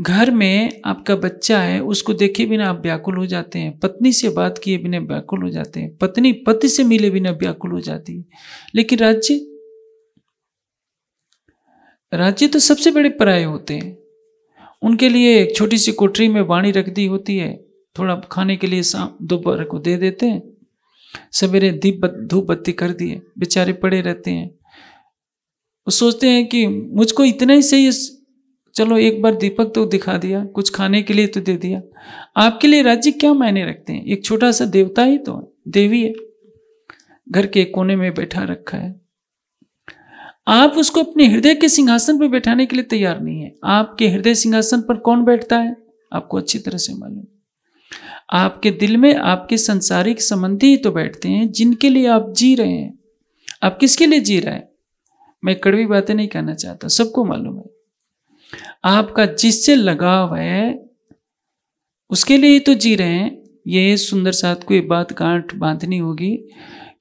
घर में आपका बच्चा है उसको देखे बिना आप व्याकुल हो जाते हैं पत्नी से बात किए बिना व्याकुल हो जाते हैं पत्नी पति से मिले बिना व्याकुल हो जाती है लेकिन राज्य राज्य तो सबसे बड़े पराये होते हैं उनके लिए एक छोटी सी कोठरी में वाणी रख दी होती है थोड़ा खाने के लिए शाम दोपहर को दे देते हैं सवेरे दीप धूप बत्ती कर दिए बेचारे पड़े रहते हैं वो सोचते हैं कि मुझको इतना ही सही चलो एक बार दीपक तो दिखा दिया कुछ खाने के लिए तो दे दिया आपके लिए राज्य क्या मायने रखते हैं एक छोटा सा देवता ही तो देवी है घर के कोने में बैठा रखा है आप उसको अपने हृदय के सिंहासन पर बैठाने के लिए तैयार नहीं है आपके हृदय सिंहासन पर कौन बैठता है आपको अच्छी तरह से मालूम आपके दिल में आपके संसारिक संबंधी ही तो बैठते हैं जिनके लिए आप जी रहे हैं आप किसके लिए जी रहे हैं मैं कड़वी बातें नहीं कहना चाहता सबको मालूम है आपका जिससे लगाव है उसके लिए ही तो जी रहे हैं ये सुंदर साथ को ये बात गांठ बांधनी होगी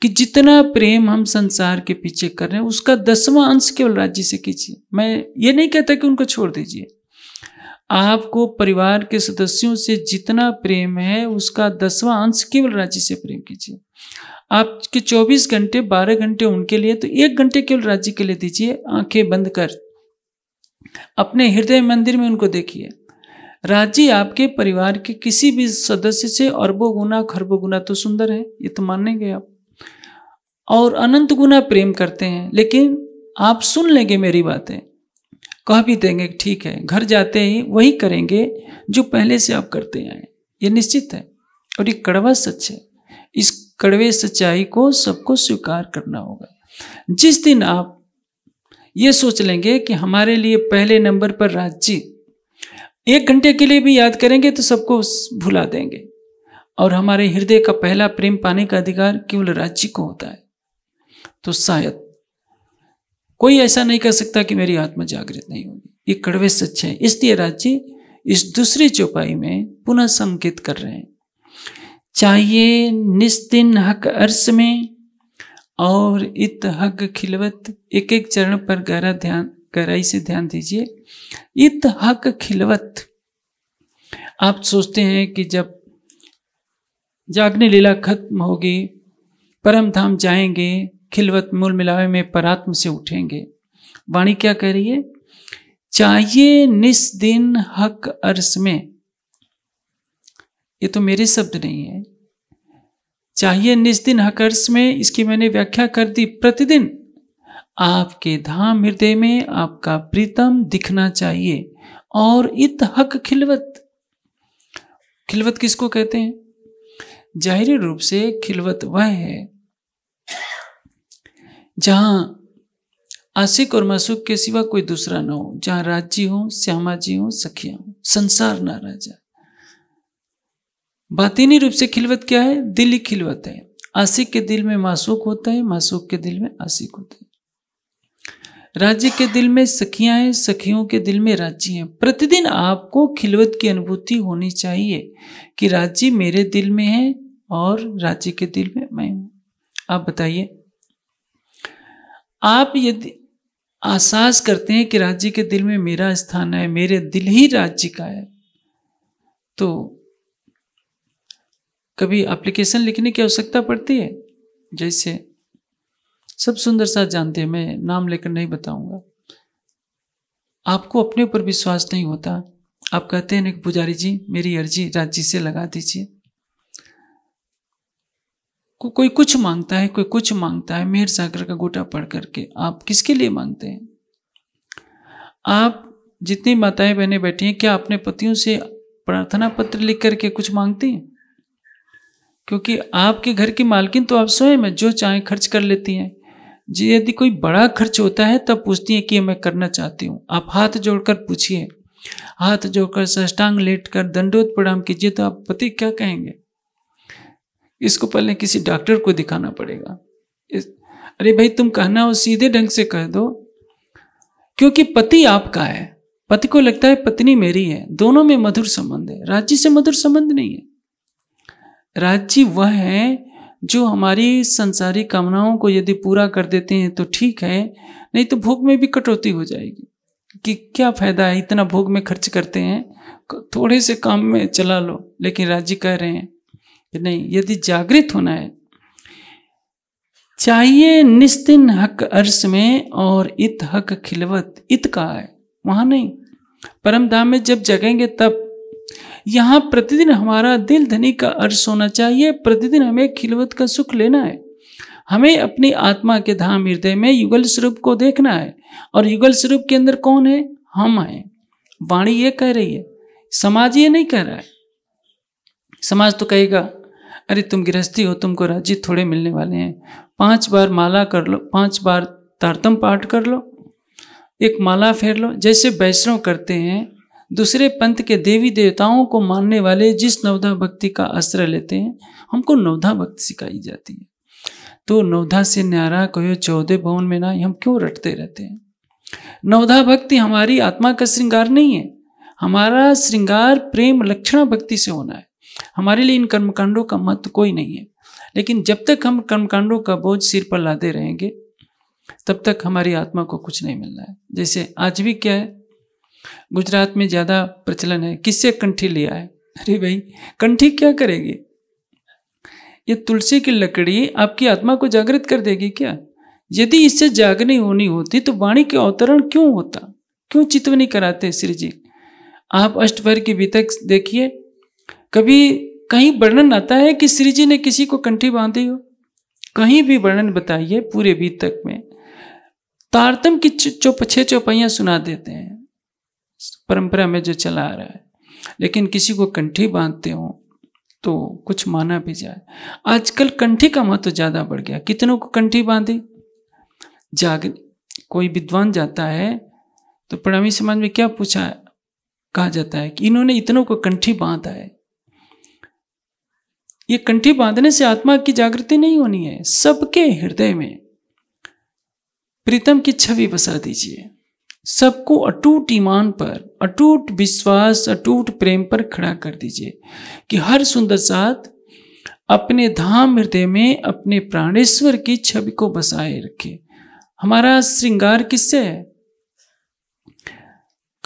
कि जितना प्रेम हम संसार के पीछे कर रहे हैं उसका दसवां अंश केवल राज्य से कीजिए मैं ये नहीं कहता कि उनको छोड़ दीजिए आपको परिवार के सदस्यों से जितना प्रेम है उसका दसवां अंश केवल राज्य से प्रेम कीजिए आपके 24 घंटे 12 घंटे उनके लिए तो एक घंटे केवल राज्य के लिए दीजिए आंखें बंद कर अपने हृदय मंदिर में उनको देखिए राज्य आपके परिवार के किसी भी सदस्य से अरबों गुना खरबों गुना तो सुंदर है ये तो मानेंगे आप और अनंत गुना प्रेम करते हैं लेकिन आप सुन लेंगे मेरी बातें कह भी देंगे ठीक है घर जाते ही वही करेंगे जो पहले से आप करते आए ये निश्चित है और ये कड़वा सच है इस कड़वे सच्चाई को सबको स्वीकार करना होगा जिस दिन आप ये सोच लेंगे कि हमारे लिए पहले नंबर पर राज्य एक घंटे के लिए भी याद करेंगे तो सबको भुला देंगे और हमारे हृदय का पहला प्रेम पाने का अधिकार केवल राज्य को होता है तो शायद कोई ऐसा नहीं कर सकता कि मेरी आत्मा जागृत नहीं होगी ये कड़वे सच है इसलिए राज्य इस दूसरी चौपाई में पुनः संकेत कर रहे हैं चाहिए निस्तिन हक अर्स में और इत हक खिलवत एक एक चरण पर गहरा ध्यान गहराई से ध्यान दीजिए इत हक खिलवत आप सोचते हैं कि जब जागने लीला खत्म होगी परम धाम जाएंगे खिलवत मूल मिलावे में परात्म से उठेंगे वाणी क्या कह रही है चाहिए निस दिन हक अर्स में ये तो मेरे शब्द नहीं है चाहिए निस दिन हक अर्स में इसकी मैंने व्याख्या कर दी प्रतिदिन आपके धाम हृदय में आपका प्रीतम दिखना चाहिए और इत हक खिलवत खिलवत किसको कहते हैं जाहिर रूप से खिलवत वह है जहाँ आशिक और मासुक के सिवा कोई दूसरा ना हो जहाँ राजी हो श्यामा जी हो सखिया हो संसार ना राजा बातिनी रूप से खिलवत क्या है दिल ही खिलवत है आशिक के दिल में मासुक होता है मासुक के दिल में आशिक होता है राज्य के दिल में सखियां हैं सखियों के दिल में राज्य हैं प्रतिदिन आपको खिलवत की अनुभूति होनी चाहिए कि राज्य मेरे दिल में है और राज्य के दिल में मैं हूं आप बताइए आप यदि आसास करते हैं कि राज्य के दिल में मेरा स्थान है मेरे दिल ही राज्य का है तो कभी एप्लीकेशन लिखने की आवश्यकता पड़ती है जैसे सब सुंदर सा जानते हैं मैं नाम लेकर नहीं बताऊंगा आपको अपने ऊपर विश्वास नहीं होता आप कहते हैं ना पुजारी जी मेरी अर्जी राज्य से लगा दीजिए को, कोई कुछ मांगता है कोई कुछ मांगता है मेहर सागर का गोटा पढ़ करके आप किसके लिए मांगते हैं आप जितनी माताएं बहनें बैठी हैं क्या अपने पतियों से प्रार्थना पत्र लिख करके कुछ मांगती हैं क्योंकि आपके घर की मालकिन तो आप स्वयं है जो चाहे खर्च कर लेती हैं जी यदि कोई बड़ा खर्च होता है तब पूछती हैं कि मैं करना चाहती हूँ आप हाथ जोड़कर पूछिए हाथ जोड़कर सष्टांग लेट कर दंडोत प्रणाम कीजिए तो आप पति क्या कहेंगे इसको पहले किसी डॉक्टर को दिखाना पड़ेगा अरे भाई तुम कहना हो सीधे ढंग से कह दो क्योंकि पति आपका है पति को लगता है पत्नी मेरी है दोनों में मधुर संबंध है राज्य से मधुर संबंध नहीं है राज्य वह है जो हमारी संसारी कामनाओं को यदि पूरा कर देते हैं तो ठीक है नहीं तो भोग में भी कटौती हो जाएगी कि क्या फायदा है इतना भोग में खर्च करते हैं थोड़े से काम में चला लो लेकिन राज्य कह रहे हैं कि नहीं यदि जागृत होना है चाहिए निस्तिन हक अर्श में और इत हक खिलवत इत का है वहां नहीं परम धाम में जब जगेंगे तब यहां प्रतिदिन हमारा दिल धनी का अर्श होना चाहिए प्रतिदिन हमें खिलवत का सुख लेना है हमें अपनी आत्मा के धाम हृदय में युगल स्वरूप को देखना है और युगल स्वरूप के अंदर कौन है हम हैं वाणी ये कह रही है समाज ये नहीं कह रहा है समाज तो कहेगा अरे तुम गृहस्थी हो तुमको राज्य थोड़े मिलने वाले हैं पांच बार माला कर लो पांच बार तारतम पाठ कर लो एक माला फेर लो जैसे वैष्णव करते हैं दूसरे पंथ के देवी देवताओं को मानने वाले जिस नवधा भक्ति का आश्रय लेते हैं हमको नवधा भक्ति सिखाई जाती है तो नवधा से न्यारा कहो चौदह भवन में ना हम क्यों रटते रहते हैं नवधा भक्ति हमारी आत्मा का श्रृंगार नहीं है हमारा श्रृंगार प्रेम लक्षणा भक्ति से होना है हमारे लिए इन कर्मकांडों का महत्व कोई नहीं है लेकिन जब तक हम कर्मकांडों का बोझ सिर पर लादे रहेंगे तब तक हमारी आत्मा को कुछ नहीं मिलना है जैसे आज भी क्या है गुजरात में ज़्यादा प्रचलन है किससे कंठी लिया है अरे भाई कंठी क्या करेगी ये तुलसी की लकड़ी आपकी आत्मा को जागृत कर देगी क्या यदि इससे जागनी होनी होती तो वाणी के अवतरण क्यों होता क्यों चितवनी कराते श्री जी आप अष्टभर की बीतक देखिए कभी कहीं वर्णन आता है कि श्री जी ने किसी को कंठी बांधी हो कहीं भी वर्णन बताइए पूरे बीत तक में तारतम की छे चौपाइयाँ सुना देते हैं परंपरा में जो चला आ रहा है लेकिन किसी को कंठी बांधते हो तो कुछ माना भी जाए आजकल कंठी का महत्व तो ज़्यादा बढ़ गया कितनों को कंठी बांधी जाग कोई विद्वान जाता है तो प्रणामी समाज में क्या पूछा कहा जाता है कि इन्होंने इतनों को कंठी बांधा है ये कंठी बांधने से आत्मा की जागृति नहीं होनी है सबके हृदय में प्रीतम की छवि बसा दीजिए सबको अटूट ईमान पर अटूट विश्वास अटूट प्रेम पर खड़ा कर दीजिए कि हर सुंदर साथ अपने धाम हृदय में अपने प्राणेश्वर की छवि को बसाए रखे हमारा श्रृंगार किससे है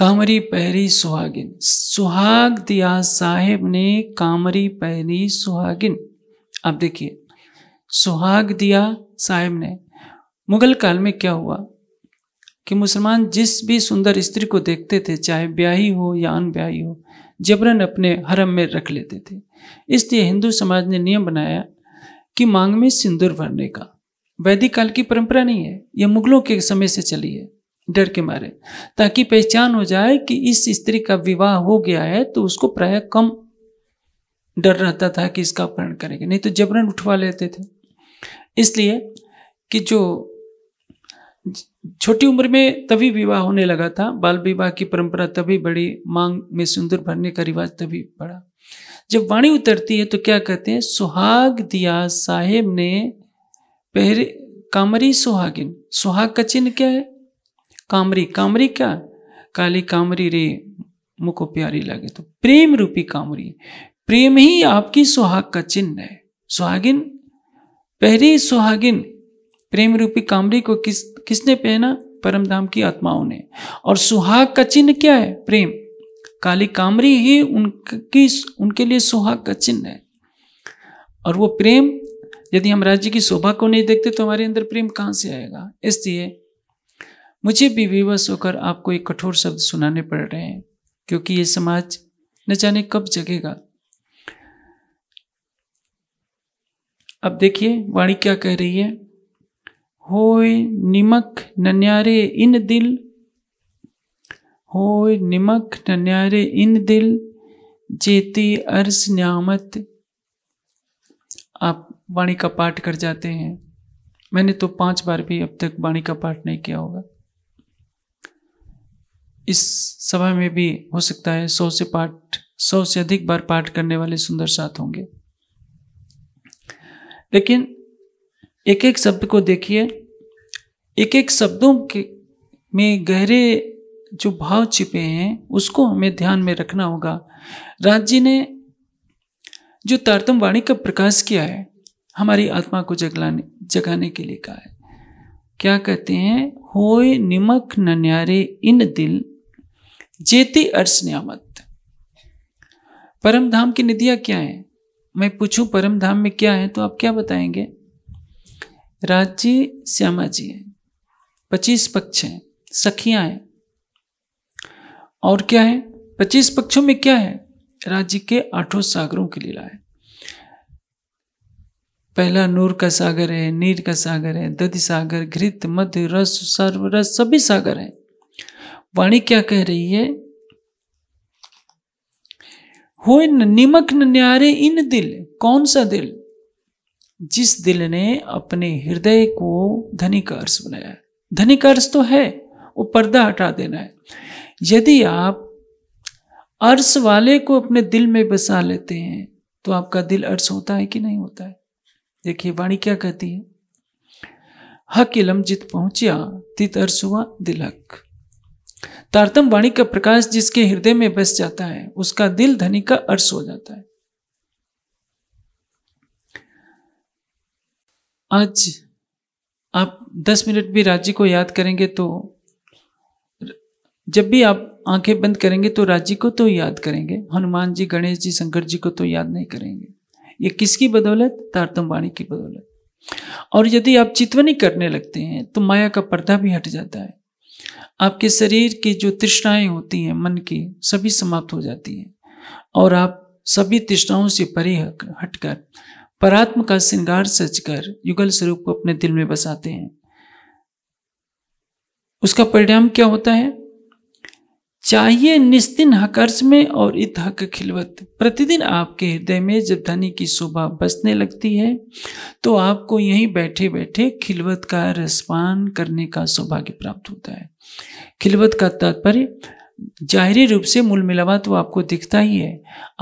कामरी पहरी सुहागिन सुहाग दिया साहेब ने कामरी पहरी सुहागिन अब देखिए सुहाग दिया साहेब ने मुगल काल में क्या हुआ कि मुसलमान जिस भी सुंदर स्त्री को देखते थे चाहे ब्याही हो या अनब्याही हो जबरन अपने हरम में रख लेते थे इसलिए हिंदू समाज ने नियम बनाया कि मांग में सिंदूर भरने का वैदिक काल की परंपरा नहीं है यह मुगलों के समय से चली है डर के मारे ताकि पहचान हो जाए कि इस स्त्री का विवाह हो गया है तो उसको प्राय कम डर रहता था कि इसका अपहरण करेंगे नहीं तो जबरन उठवा लेते थे इसलिए कि जो छोटी उम्र में तभी विवाह होने लगा था बाल विवाह की परंपरा तभी बड़ी मांग में सुंदर भरने का रिवाज तभी बड़ा जब वाणी उतरती है तो क्या कहते हैं सुहाग दिया साहेब ने पहरे कामरी सुहागिन सुहाग का चिन्ह क्या है कामरी कामरी क्या काली कामरी रे मुको प्यारी लगे तो प्रेम रूपी कामरी प्रेम ही आपकी सुहाग का चिन्ह है सुहागिन पहरी सुहागिन प्रेम रूपी कामरी को किस किसने पहना परम धाम की आत्माओं ने और सुहाग का चिन्ह क्या है प्रेम काली कामरी ही उनकी उनके लिए सुहाग का चिन्ह है और वो प्रेम यदि हम राज्य की शोभा को नहीं देखते तो हमारे अंदर प्रेम कहाँ से आएगा इसलिए मुझे भी विवश होकर आपको एक कठोर शब्द सुनाने पड़ रहे हैं क्योंकि ये समाज न जाने कब जगेगा अब देखिए वाणी क्या कह रही है होय निमक नन्यारे इन दिल होय निमक नन्यारे इन दिल जेती अर्स न्यामत आप वाणी का पाठ कर जाते हैं मैंने तो पांच बार भी अब तक वाणी का पाठ नहीं किया होगा इस सभा में भी हो सकता है सौ से पाठ सौ से अधिक बार पाठ करने वाले सुंदर साथ होंगे लेकिन एक एक शब्द को देखिए एक एक शब्दों के में गहरे जो भाव छिपे हैं उसको हमें ध्यान में रखना होगा राज जी ने जो तारतम वाणी का प्रकाश किया है हमारी आत्मा को जगलाने जगाने के लिए कहा है क्या कहते हैं होए निमक नन्यारे इन दिल जेती अर्श नियामत परम धाम की निधियां क्या है मैं पूछूं परम धाम में क्या है तो आप क्या बताएंगे राज्य श्यामा जी है पच्चीस पक्ष हैं सखियां हैं और क्या है पच्चीस पक्षों में क्या है राज्य के आठों सागरों की लीला है पहला नूर का सागर है नीर का सागर है दधि सागर घृत मध्य रस सर्व रस सभी सागर है वाणी क्या कह रही है हो निमक न्यारे इन दिल कौन सा दिल जिस दिल ने अपने हृदय को धनी का अर्श बनाया धनी का अर्श तो है वो पर्दा हटा देना है यदि आप अर्श वाले को अपने दिल में बसा लेते हैं तो आपका दिल अर्श होता है कि नहीं होता है देखिए वाणी क्या कहती है हक इलम जित पहुंचिया तित अर्श हुआ दिल हक तारतम वाणी का प्रकाश जिसके हृदय में बस जाता है उसका दिल धनी का अर्श हो जाता है आज आप दस मिनट भी राज्य को याद करेंगे तो जब भी आप आंखें बंद करेंगे तो राज्य को तो याद करेंगे हनुमान जी गणेश जी शंकर जी को तो याद नहीं करेंगे ये किसकी बदौलत तारतम वाणी की बदौलत और यदि आप चितवनी करने लगते हैं तो माया का पर्दा भी हट जाता है आपके शरीर की जो तृष्णाएं होती हैं मन की सभी समाप्त हो जाती हैं और आप सभी तृष्णाओं से परे हटकर परात्म का श्रृंगार सजकर युगल स्वरूप को अपने दिल में बसाते हैं उसका परिणाम क्या होता है चाहिए निस्तिन हकर्ष में और इत हक खिलवत प्रतिदिन आपके हृदय में जब धनी की शोभा बसने लगती है तो आपको यहीं बैठे बैठे खिलवत का रसपान करने का सौभाग्य प्राप्त होता है खिलवत का तात्पर्य जाहिर रूप से मूल मिलावा तो आपको दिखता ही है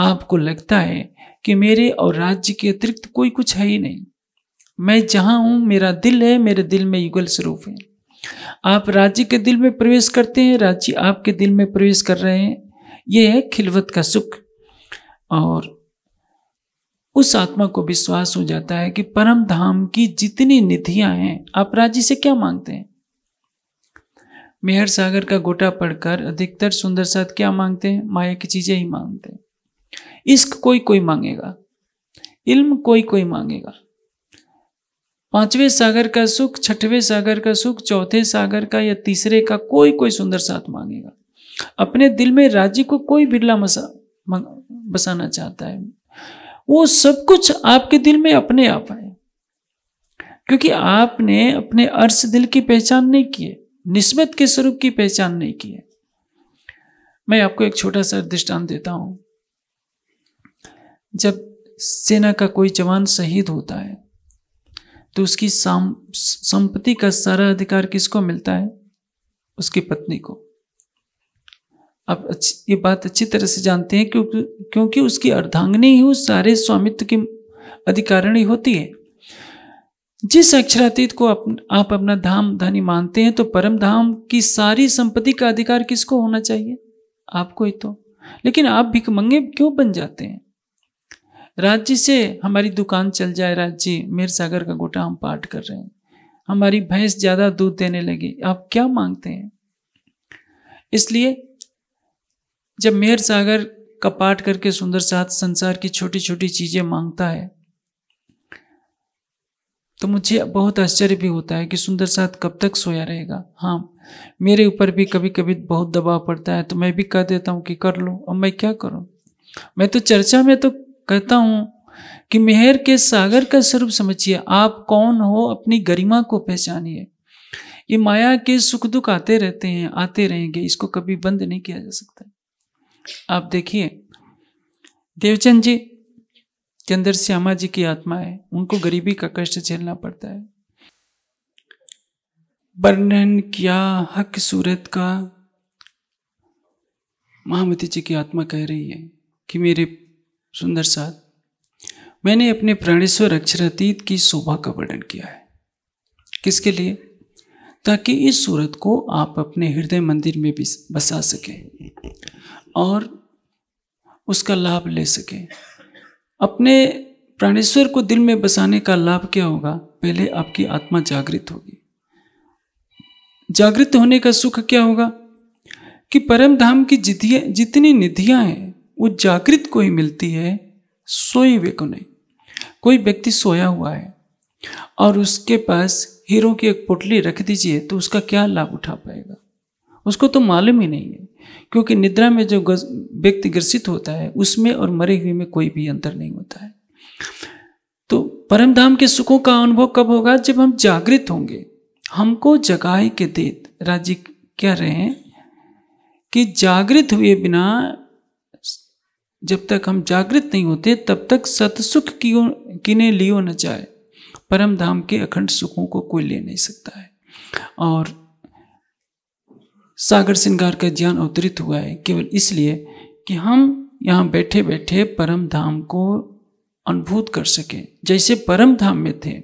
आपको लगता है कि मेरे और राज्य के अतिरिक्त कोई कुछ है ही नहीं मैं जहाँ हूँ मेरा दिल है मेरे दिल में युगल स्वरूप है आप राज्य के दिल में प्रवेश करते हैं राज्य आपके दिल में प्रवेश कर रहे हैं यह है खिलवत का सुख और उस आत्मा को विश्वास हो जाता है कि परम धाम की जितनी निधियां हैं आप राज्य से क्या मांगते हैं मेहर सागर का गोटा पढ़कर अधिकतर सुंदर साथ क्या मांगते हैं माया की चीजें ही मांगते हैं इश्क कोई कोई मांगेगा इल्म कोई कोई मांगेगा पांचवें सागर का सुख छठवें सागर का सुख चौथे सागर का या तीसरे का कोई कोई सुंदर साथ मांगेगा अपने दिल में राज्य को कोई बिरला मसा बसाना चाहता है वो सब कुछ आपके दिल में अपने आप आए क्योंकि आपने अपने अर्श दिल की पहचान नहीं की है निस्बत के स्वरूप की पहचान नहीं की है मैं आपको एक छोटा सा दृष्टांत देता हूं जब सेना का कोई जवान शहीद होता है तो उसकी संपत्ति का सारा अधिकार किसको मिलता है उसकी पत्नी को आप अच्छी ये बात अच्छी तरह से जानते हैं क्योंकि क्योंकि उसकी अर्धांगनी ही उस सारे स्वामित्व की अधिकारिणी होती है जिस अक्षरातीत को अप, आप अपना धाम धनी मानते हैं तो परम धाम की सारी संपत्ति का अधिकार किसको होना चाहिए आपको ही तो लेकिन आप भिकमंगे क्यों बन जाते हैं राज जी से हमारी दुकान चल जाए राज्य मेर सागर का गोटा हम पाठ कर रहे हैं हमारी भैंस ज़्यादा दूध देने लगी आप क्या मांगते हैं इसलिए जब मेहर सागर का पाठ करके सुंदर साथ संसार की छोटी छोटी चीज़ें मांगता है तो मुझे बहुत आश्चर्य भी होता है कि सुंदर साथ कब तक सोया रहेगा हाँ मेरे ऊपर भी कभी कभी बहुत दबाव पड़ता है तो मैं भी कह देता हूँ कि कर लो अब मैं क्या करूँ मैं तो चर्चा में तो कहता हूं कि मेहर के सागर का स्वरूप समझिए आप कौन हो अपनी गरिमा को पहचानिए ये माया के सुख दुख आते रहते हैं आते रहेंगे इसको कभी बंद नहीं किया जा सकता आप देखिए देवचंद जी के अंदर श्यामा जी की आत्मा है उनको गरीबी का कष्ट झेलना पड़ता है वर्णन किया हक सूरत का महामती जी की आत्मा कह रही है कि मेरे सुंदर साथ मैंने अपने प्राणेश्वर अक्षरातीत की शोभा का वर्णन किया है किसके लिए ताकि इस सूरत को आप अपने हृदय मंदिर में भी बसा सकें और उसका लाभ ले सकें अपने प्राणेश्वर को दिल में बसाने का लाभ क्या होगा पहले आपकी आत्मा जागृत होगी जागृत होने का सुख क्या होगा कि परम धाम की जितनी निधियां हैं वो जागृत को ही मिलती है सोए हुए को नहीं कोई व्यक्ति सोया हुआ है और उसके पास हीरो की एक पोटली रख दीजिए तो उसका क्या लाभ उठा पाएगा उसको तो मालूम ही नहीं है क्योंकि निद्रा में जो व्यक्ति ग्रसित होता है उसमें और मरे हुए में कोई भी अंतर नहीं होता है तो परम धाम के सुखों का अनुभव कब होगा जब हम जागृत होंगे हमको जगाए के देत राजी कह रहे हैं कि जागृत हुए बिना जब तक हम जागृत नहीं होते तब तक सतसुख किने लियो न जाए परम धाम के अखंड सुखों को कोई ले नहीं सकता है और सागर श्रृंगार का ज्ञान अवतरित हुआ है केवल इसलिए कि हम यहाँ बैठे बैठे परम धाम को अनुभूत कर सकें जैसे परम धाम में थे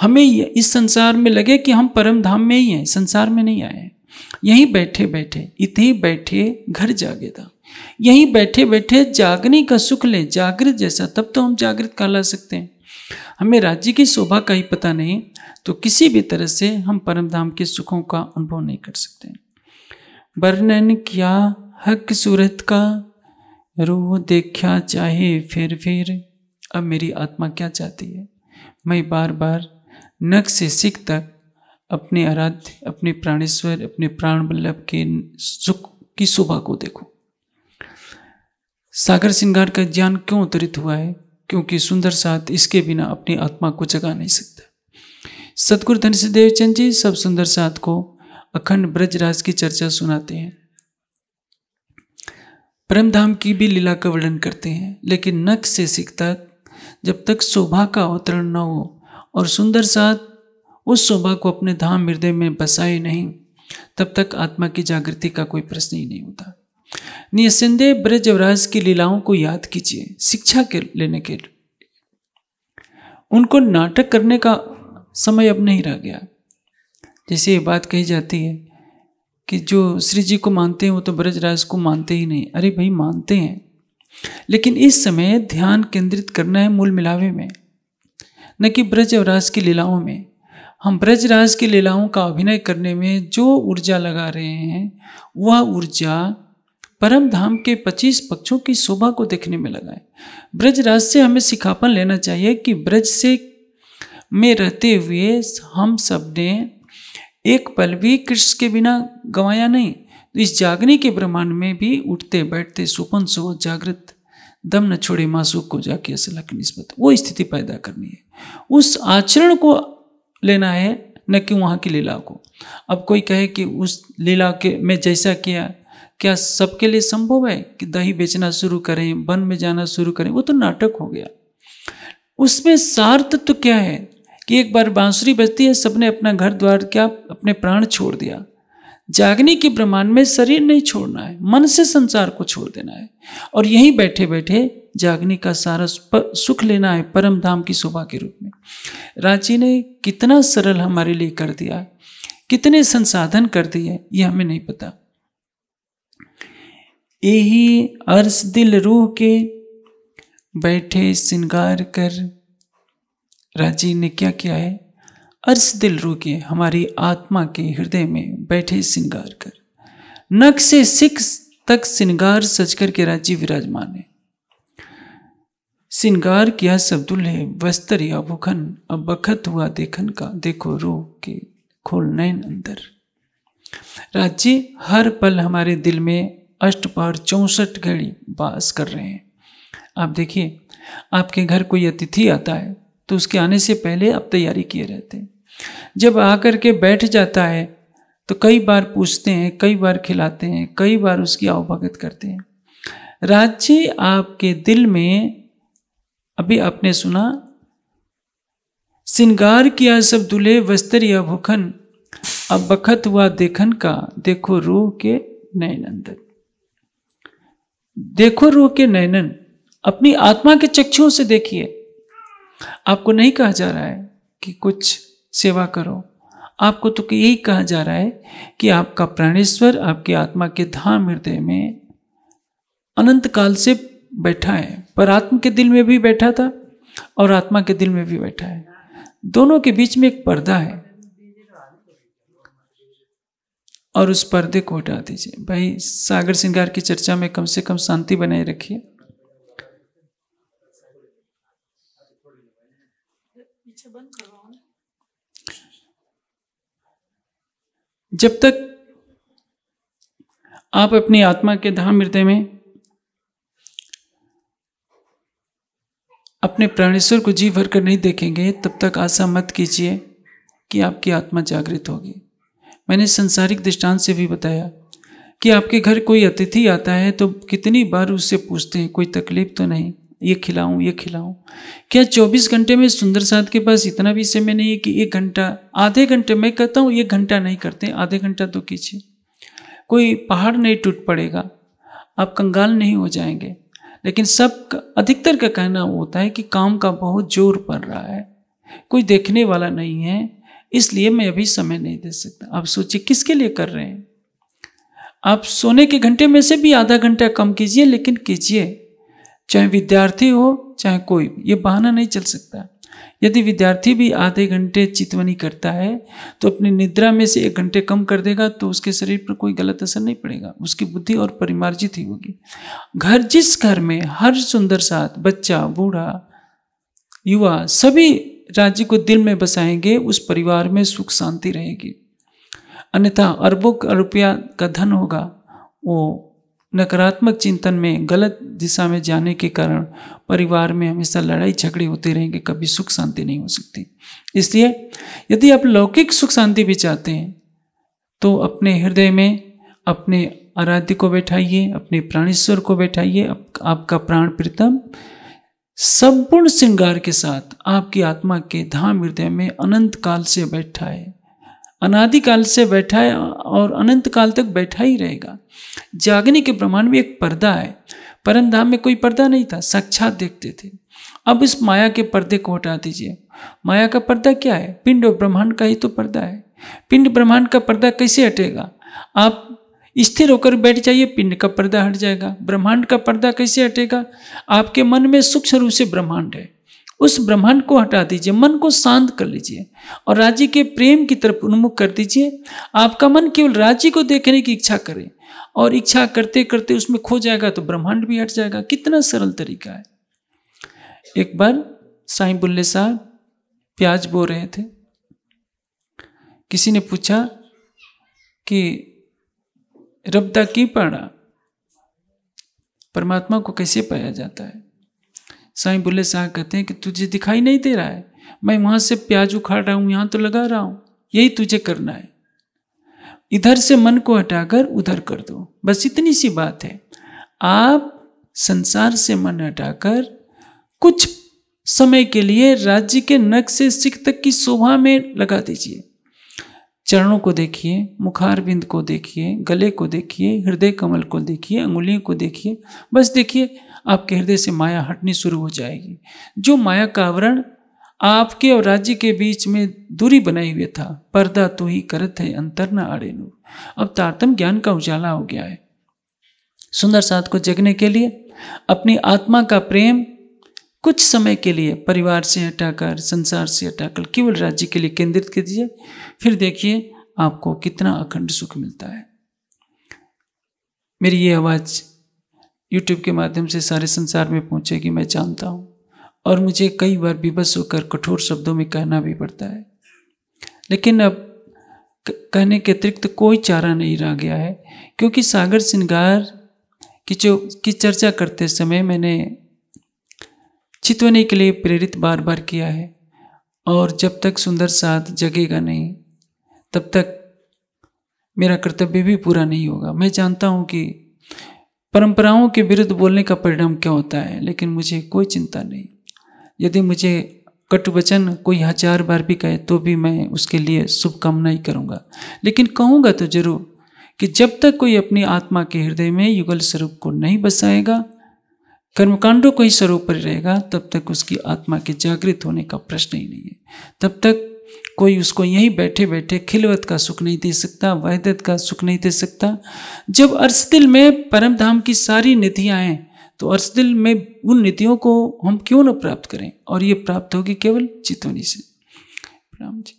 हमें इस संसार में लगे कि हम परम धाम में ही हैं संसार में नहीं आए हैं यहीं बैठे बैठे इतने बैठे घर था यहीं बैठे बैठे जागने का सुख ले जागृत जैसा तब तो हम जागृत कहला सकते हैं हमें राज्य की शोभा का ही पता नहीं तो किसी भी तरह से हम परम धाम के सुखों का अनुभव नहीं कर सकते वर्णन किया हक सूरत का रो देखा चाहे फिर फिर अब मेरी आत्मा क्या चाहती है मैं बार बार नख से सिख तक अपने आराध्य अपने प्राणेश्वर अपने प्राण बल्लभ के सुख की शोभा को देखूं सागर सिंगार का ज्ञान क्यों उतरित हुआ है क्योंकि सुंदर साथ इसके बिना अपनी आत्मा को जगा नहीं सकता सतगुरु धन देवचंद जी सब सुंदर साथ को अखंड ब्रजराज की चर्चा सुनाते हैं परमधाम की भी लीला का वर्णन करते हैं लेकिन नख से सीखता जब तक शोभा का अवतरण न हो और सुंदर साथ उस शोभा को अपने धाम हृदय में बसाए नहीं तब तक आत्मा की जागृति का कोई प्रश्न ही नहीं होता निसंदेह ब्रजवराज की लीलाओं को याद कीजिए शिक्षा के लेने के उनको नाटक करने का समय अब नहीं रह गया जैसे ये बात कही जाती है कि जो श्री जी को मानते हैं वो तो ब्रजराज को मानते ही नहीं अरे भाई मानते हैं लेकिन इस समय ध्यान केंद्रित करना है मूल मिलावे में न कि ब्रज और राज की लीलाओं में हम ब्रज राज की लीलाओं का अभिनय करने में जो ऊर्जा लगा रहे हैं वह ऊर्जा परम धाम के 25 पक्षों की शोभा को देखने में लगाए ब्रज राज से हमें सिखापन लेना चाहिए कि ब्रज से में रहते हुए हम सब ने एक पल भी कृष्ण के बिना गंवाया नहीं तो इस जागने के ब्रह्मांड में भी उठते बैठते सुपन सो जागृत दम न छोड़े मासूक को जाके ऐसे की वो स्थिति पैदा करनी है उस आचरण को लेना है न कि वहाँ की लीला को अब कोई कहे कि उस लीला के में जैसा किया क्या सबके लिए संभव है कि दही बेचना शुरू करें वन में जाना शुरू करें वो तो नाटक हो गया उसमें सार तत्व तो क्या है कि एक बार बांसुरी बजती है सबने अपना घर द्वार क्या अपने प्राण छोड़ दिया जागने के ब्रह्मांड में शरीर नहीं छोड़ना है मन से संसार को छोड़ देना है और यहीं बैठे बैठे जागने का सारा सुख लेना है परम धाम की शोभा के रूप में रांची ने कितना सरल हमारे लिए कर दिया कितने संसाधन कर दिए ये हमें नहीं पता यही अर्श दिल रूह के बैठे श्रृंगार कर राजी ने क्या किया है अर्श दिल रूह के हमारी आत्मा के हृदय में बैठे श्रृंगार कर नख से सिख तक श्रृंगार सज कर के राजी विराजमान है श्रृंगार किया शब्दुल है वस्त्र या भूखन अब बखत हुआ देखन का देखो रूह के खोल नयन अंदर राज्य हर पल हमारे दिल में अष्ट पार चौंसठ घड़ी बास कर रहे हैं आप देखिए आपके घर कोई अतिथि आता है तो उसके आने से पहले आप तैयारी किए रहते हैं जब आकर के बैठ जाता है तो कई बार पूछते हैं कई बार खिलाते हैं कई बार उसकी आवभगत करते हैं राज्य आपके दिल में अभी आपने सुना सिंगार किया सब दुल्हे वस्त्र या भुखन अब बखत हुआ देखन का देखो रूह के नए नंदन देखो रूह के नैनन अपनी आत्मा के चक्षुओं से देखिए आपको नहीं कहा जा रहा है कि कुछ सेवा करो आपको तो यही कहा जा रहा है कि आपका प्राणेश्वर आपकी आत्मा के धाम हृदय में अनंत काल से बैठा है पर आत्म के दिल में भी बैठा था और आत्मा के दिल में भी बैठा है दोनों के बीच में एक पर्दा है और उस पर्दे को हटा दीजिए भाई सागर श्रृंगार की चर्चा में कम से कम शांति बनाए रखिए जब तक आप अपनी आत्मा के धाम हृदय में अपने प्राणेश्वर को जी भरकर नहीं देखेंगे तब तक आशा मत कीजिए कि आपकी आत्मा जागृत होगी मैंने संसारिक दृष्टांत से भी बताया कि आपके घर कोई अतिथि आता है तो कितनी बार उससे पूछते हैं कोई तकलीफ तो नहीं ये खिलाऊं ये खिलाऊं क्या 24 घंटे में सुंदर साध के पास इतना भी समय नहीं है कि एक घंटा आधे घंटे मैं कहता हूँ एक घंटा नहीं करते आधे घंटा तो कीजिए कोई पहाड़ नहीं टूट पड़ेगा आप कंगाल नहीं हो जाएंगे लेकिन सब अधिकतर का कहना होता है कि काम का बहुत जोर पड़ रहा है कोई देखने वाला नहीं है इसलिए मैं अभी समय नहीं दे सकता आप सोचिए किसके लिए कर रहे हैं आप सोने के घंटे में से भी आधा घंटा कम कीजिए लेकिन कीजिए चाहे विद्यार्थी हो चाहे कोई भी ये बहाना नहीं चल सकता यदि विद्यार्थी भी आधे घंटे चितवनी करता है तो अपनी निद्रा में से एक घंटे कम कर देगा तो उसके शरीर पर कोई गलत असर नहीं पड़ेगा उसकी बुद्धि और परिमार्जित ही होगी घर जिस घर में हर सुंदर साथ बच्चा बूढ़ा युवा सभी राज्य को दिल में बसाएंगे उस परिवार में सुख शांति रहेगी अन्यथा अरबों का रुपया का धन होगा वो नकारात्मक चिंतन में गलत दिशा में जाने के कारण परिवार में हमेशा लड़ाई झगड़े होते रहेंगे कभी सुख शांति नहीं हो सकती इसलिए यदि आप लौकिक सुख शांति भी चाहते हैं तो अपने हृदय में अपने आराध्य को बैठाइए अपने प्राणेश्वर को बैठाइए आप, आपका प्राण प्रीतम संपूर्ण श्रृंगार के साथ आपकी आत्मा के धाम हृदय में अनंत काल से बैठा है अनादिकाल से बैठा है और अनंत काल तक बैठा ही रहेगा जागने के ब्रह्मांड में एक पर्दा है परम धाम में कोई पर्दा नहीं था साक्षात देखते थे अब इस माया के पर्दे को हटा दीजिए माया का पर्दा क्या है पिंड और ब्रह्मांड का ही तो पर्दा है पिंड ब्रह्मांड का पर्दा कैसे हटेगा आप स्थिर होकर बैठ जाइए पिंड का पर्दा हट जाएगा ब्रह्मांड का पर्दा कैसे हटेगा आपके मन में सूक्ष्म रूप से ब्रह्मांड है उस ब्रह्मांड को हटा दीजिए मन को शांत कर लीजिए और राज्य के प्रेम की तरफ उन्मुख कर दीजिए आपका मन केवल राज्य को देखने की इच्छा करे और इच्छा करते करते उसमें खो जाएगा तो ब्रह्मांड भी हट जाएगा कितना सरल तरीका है एक बार साई बुल्ले साहब प्याज बो रहे थे किसी ने पूछा कि रबता की पाड़ा परमात्मा को कैसे पाया जाता है साईं बुल्ले शाह कहते हैं कि तुझे दिखाई नहीं दे रहा है मैं वहां से प्याज उखाड़ रहा हूं यहां तो लगा रहा हूं यही तुझे करना है इधर से मन को हटाकर उधर कर दो बस इतनी सी बात है आप संसार से मन हटाकर कुछ समय के लिए राज्य के से सिख तक की शोभा में लगा दीजिए चरणों को देखिए मुखारबिंद को देखिए गले को देखिए हृदय कमल को देखिए अंगुलियों को देखिए बस देखिए आपके हृदय से माया हटनी शुरू हो जाएगी जो माया का आवरण आपके और राज्य के बीच में दूरी बनाई हुई था पर्दा तो ही करत है अंतर न आड़े नूर अब तारतम तो ज्ञान का उजाला हो गया है सुंदर साथ को जगने के लिए अपनी आत्मा का प्रेम कुछ समय के लिए परिवार से हटाकर संसार से हटाकर केवल राज्य के लिए केंद्रित कीजिए फिर देखिए आपको कितना अखंड सुख मिलता है मेरी ये आवाज़ यूट्यूब के माध्यम से सारे संसार में पहुंचेगी मैं जानता हूँ और मुझे कई बार विवश होकर कठोर शब्दों में कहना भी पड़ता है लेकिन अब कहने के अतिरिक्त कोई चारा नहीं रह गया है क्योंकि सागर श्रृंगार की जो की चर्चा करते समय मैंने चितवने के लिए प्रेरित बार बार किया है और जब तक सुंदर साथ जगेगा नहीं तब तक मेरा कर्तव्य भी पूरा नहीं होगा मैं जानता हूँ कि परंपराओं के विरुद्ध बोलने का परिणाम क्या होता है लेकिन मुझे कोई चिंता नहीं यदि मुझे कटुवचन कोई हजार बार भी कहे तो भी मैं उसके लिए शुभकामना ही करूँगा लेकिन कहूँगा तो जरूर कि जब तक कोई अपनी आत्मा के हृदय में युगल स्वरूप को नहीं बसाएगा कर्मकांडों को ही सर्वोपरि रहेगा तब तक उसकी आत्मा के जागृत होने का प्रश्न ही नहीं है तब तक कोई उसको यहीं बैठे बैठे खिलवत का सुख नहीं दे सकता वहदत का सुख नहीं दे सकता जब अर्शदिल में परम धाम की सारी निधियाँ हैं तो अर्शदिल में उन नीतियों को हम क्यों न प्राप्त करें और ये प्राप्त होगी केवल चितवनी से राम जी